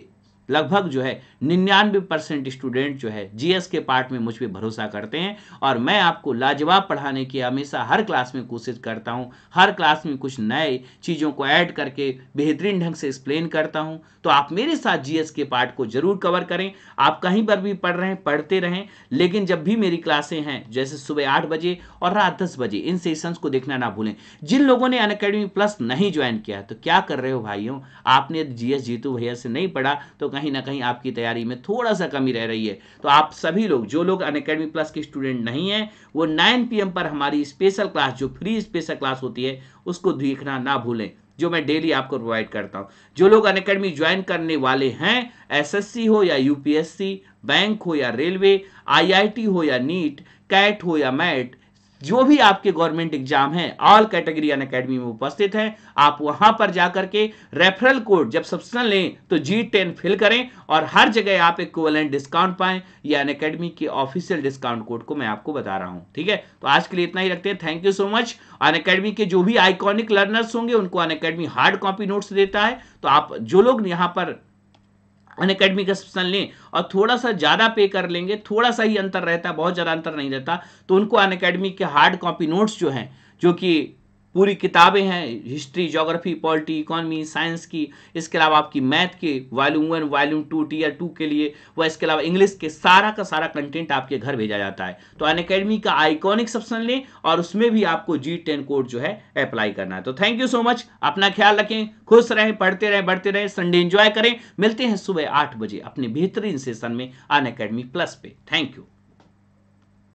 लगभग जो है निन्यानवे परसेंट स्टूडेंट जो है जीएस के पार्ट में मुझ पर भरोसा करते हैं और मैं आपको लाजवाब पढ़ाने की हमेशा हर क्लास में कोशिश करता हूं हर क्लास में कुछ नए चीज़ों को ऐड करके बेहतरीन ढंग से एक्सप्लेन करता हूं तो आप मेरे साथ जीएस के पार्ट को जरूर कवर करें आप कहीं पर भी पढ़ रहे हैं पढ़ते रहें लेकिन जब भी मेरी क्लासें हैं जैसे सुबह आठ बजे और रात दस बजे इन सेशंस को देखना ना भूलें जिन लोगों ने अन प्लस नहीं ज्वाइन किया तो क्या कर रहे हो भाइयों आपने जीएस जीतू भैया से नहीं पढ़ा तो कहीं ना कहीं आपकी तैयारी में थोड़ा सा कमी रह रही है तो आप सभी लोग जो लोग अन अकेडमी प्लस के स्टूडेंट नहीं हैं वो नाइन पी पर हमारी स्पेशल क्लास जो फ्री स्पेशल क्लास होती है उसको देखना ना भूलें जो मैं डेली आपको प्रोवाइड करता हूँ जो लोग अन अकेडमी ज्वाइन करने वाले हैं एसएससी हो या यूपीएससी बैंक हो या रेलवे आईआईटी हो या नीट कैट हो या मैट जो भी आपके गवर्नमेंट एग्जाम है ऑल कैटेगरी अन अकेडमी में उपस्थित हैं आप वहां पर जाकर के रेफरल कोड जब सब्सटन लें तो जी टेन फिल करें और हर जगह आप एक डिस्काउंट पाएं या अन अकेडमी के ऑफिशियल डिस्काउंट कोड को मैं आपको बता रहा हूं ठीक है तो आज के लिए इतना ही रखते हैं thank you so much Unacademy के जो भी आइकॉनिक लर्नर्स होंगे उनको Unacademy hard copy notes देता है तो आप जो लोग यहाँ पर अनकेडमी का सब्सक्रिप्शन लें और थोड़ा सा ज़्यादा पे कर लेंगे थोड़ा सा ही अंतर रहता है बहुत ज़्यादा अंतर नहीं रहता तो उनको अन के हार्ड कॉपी नोट्स जो हैं जो कि पूरी किताबें हैं history geography polity economy science की इसके अलावा आपकी मैथ के वॉल्यूम वन वॉल्यूम टू या टू के लिए व इसके अलावा इंग्लिश के सारा का सारा कंटेंट आपके घर भेजा जाता है तो अन अकेडमी का आइकॉनिक सब्सन लें और उसमें भी आपको जी टेन कोड जो है अप्लाई करना है तो थैंक यू सो मच अपना ख्याल रखें खुश रहें पढ़ते रहें बढ़ते रहें संडे इंजॉय करें मिलते हैं सुबह आठ बजे अपने बेहतरीन सेशन में अन प्लस पे थैंक यू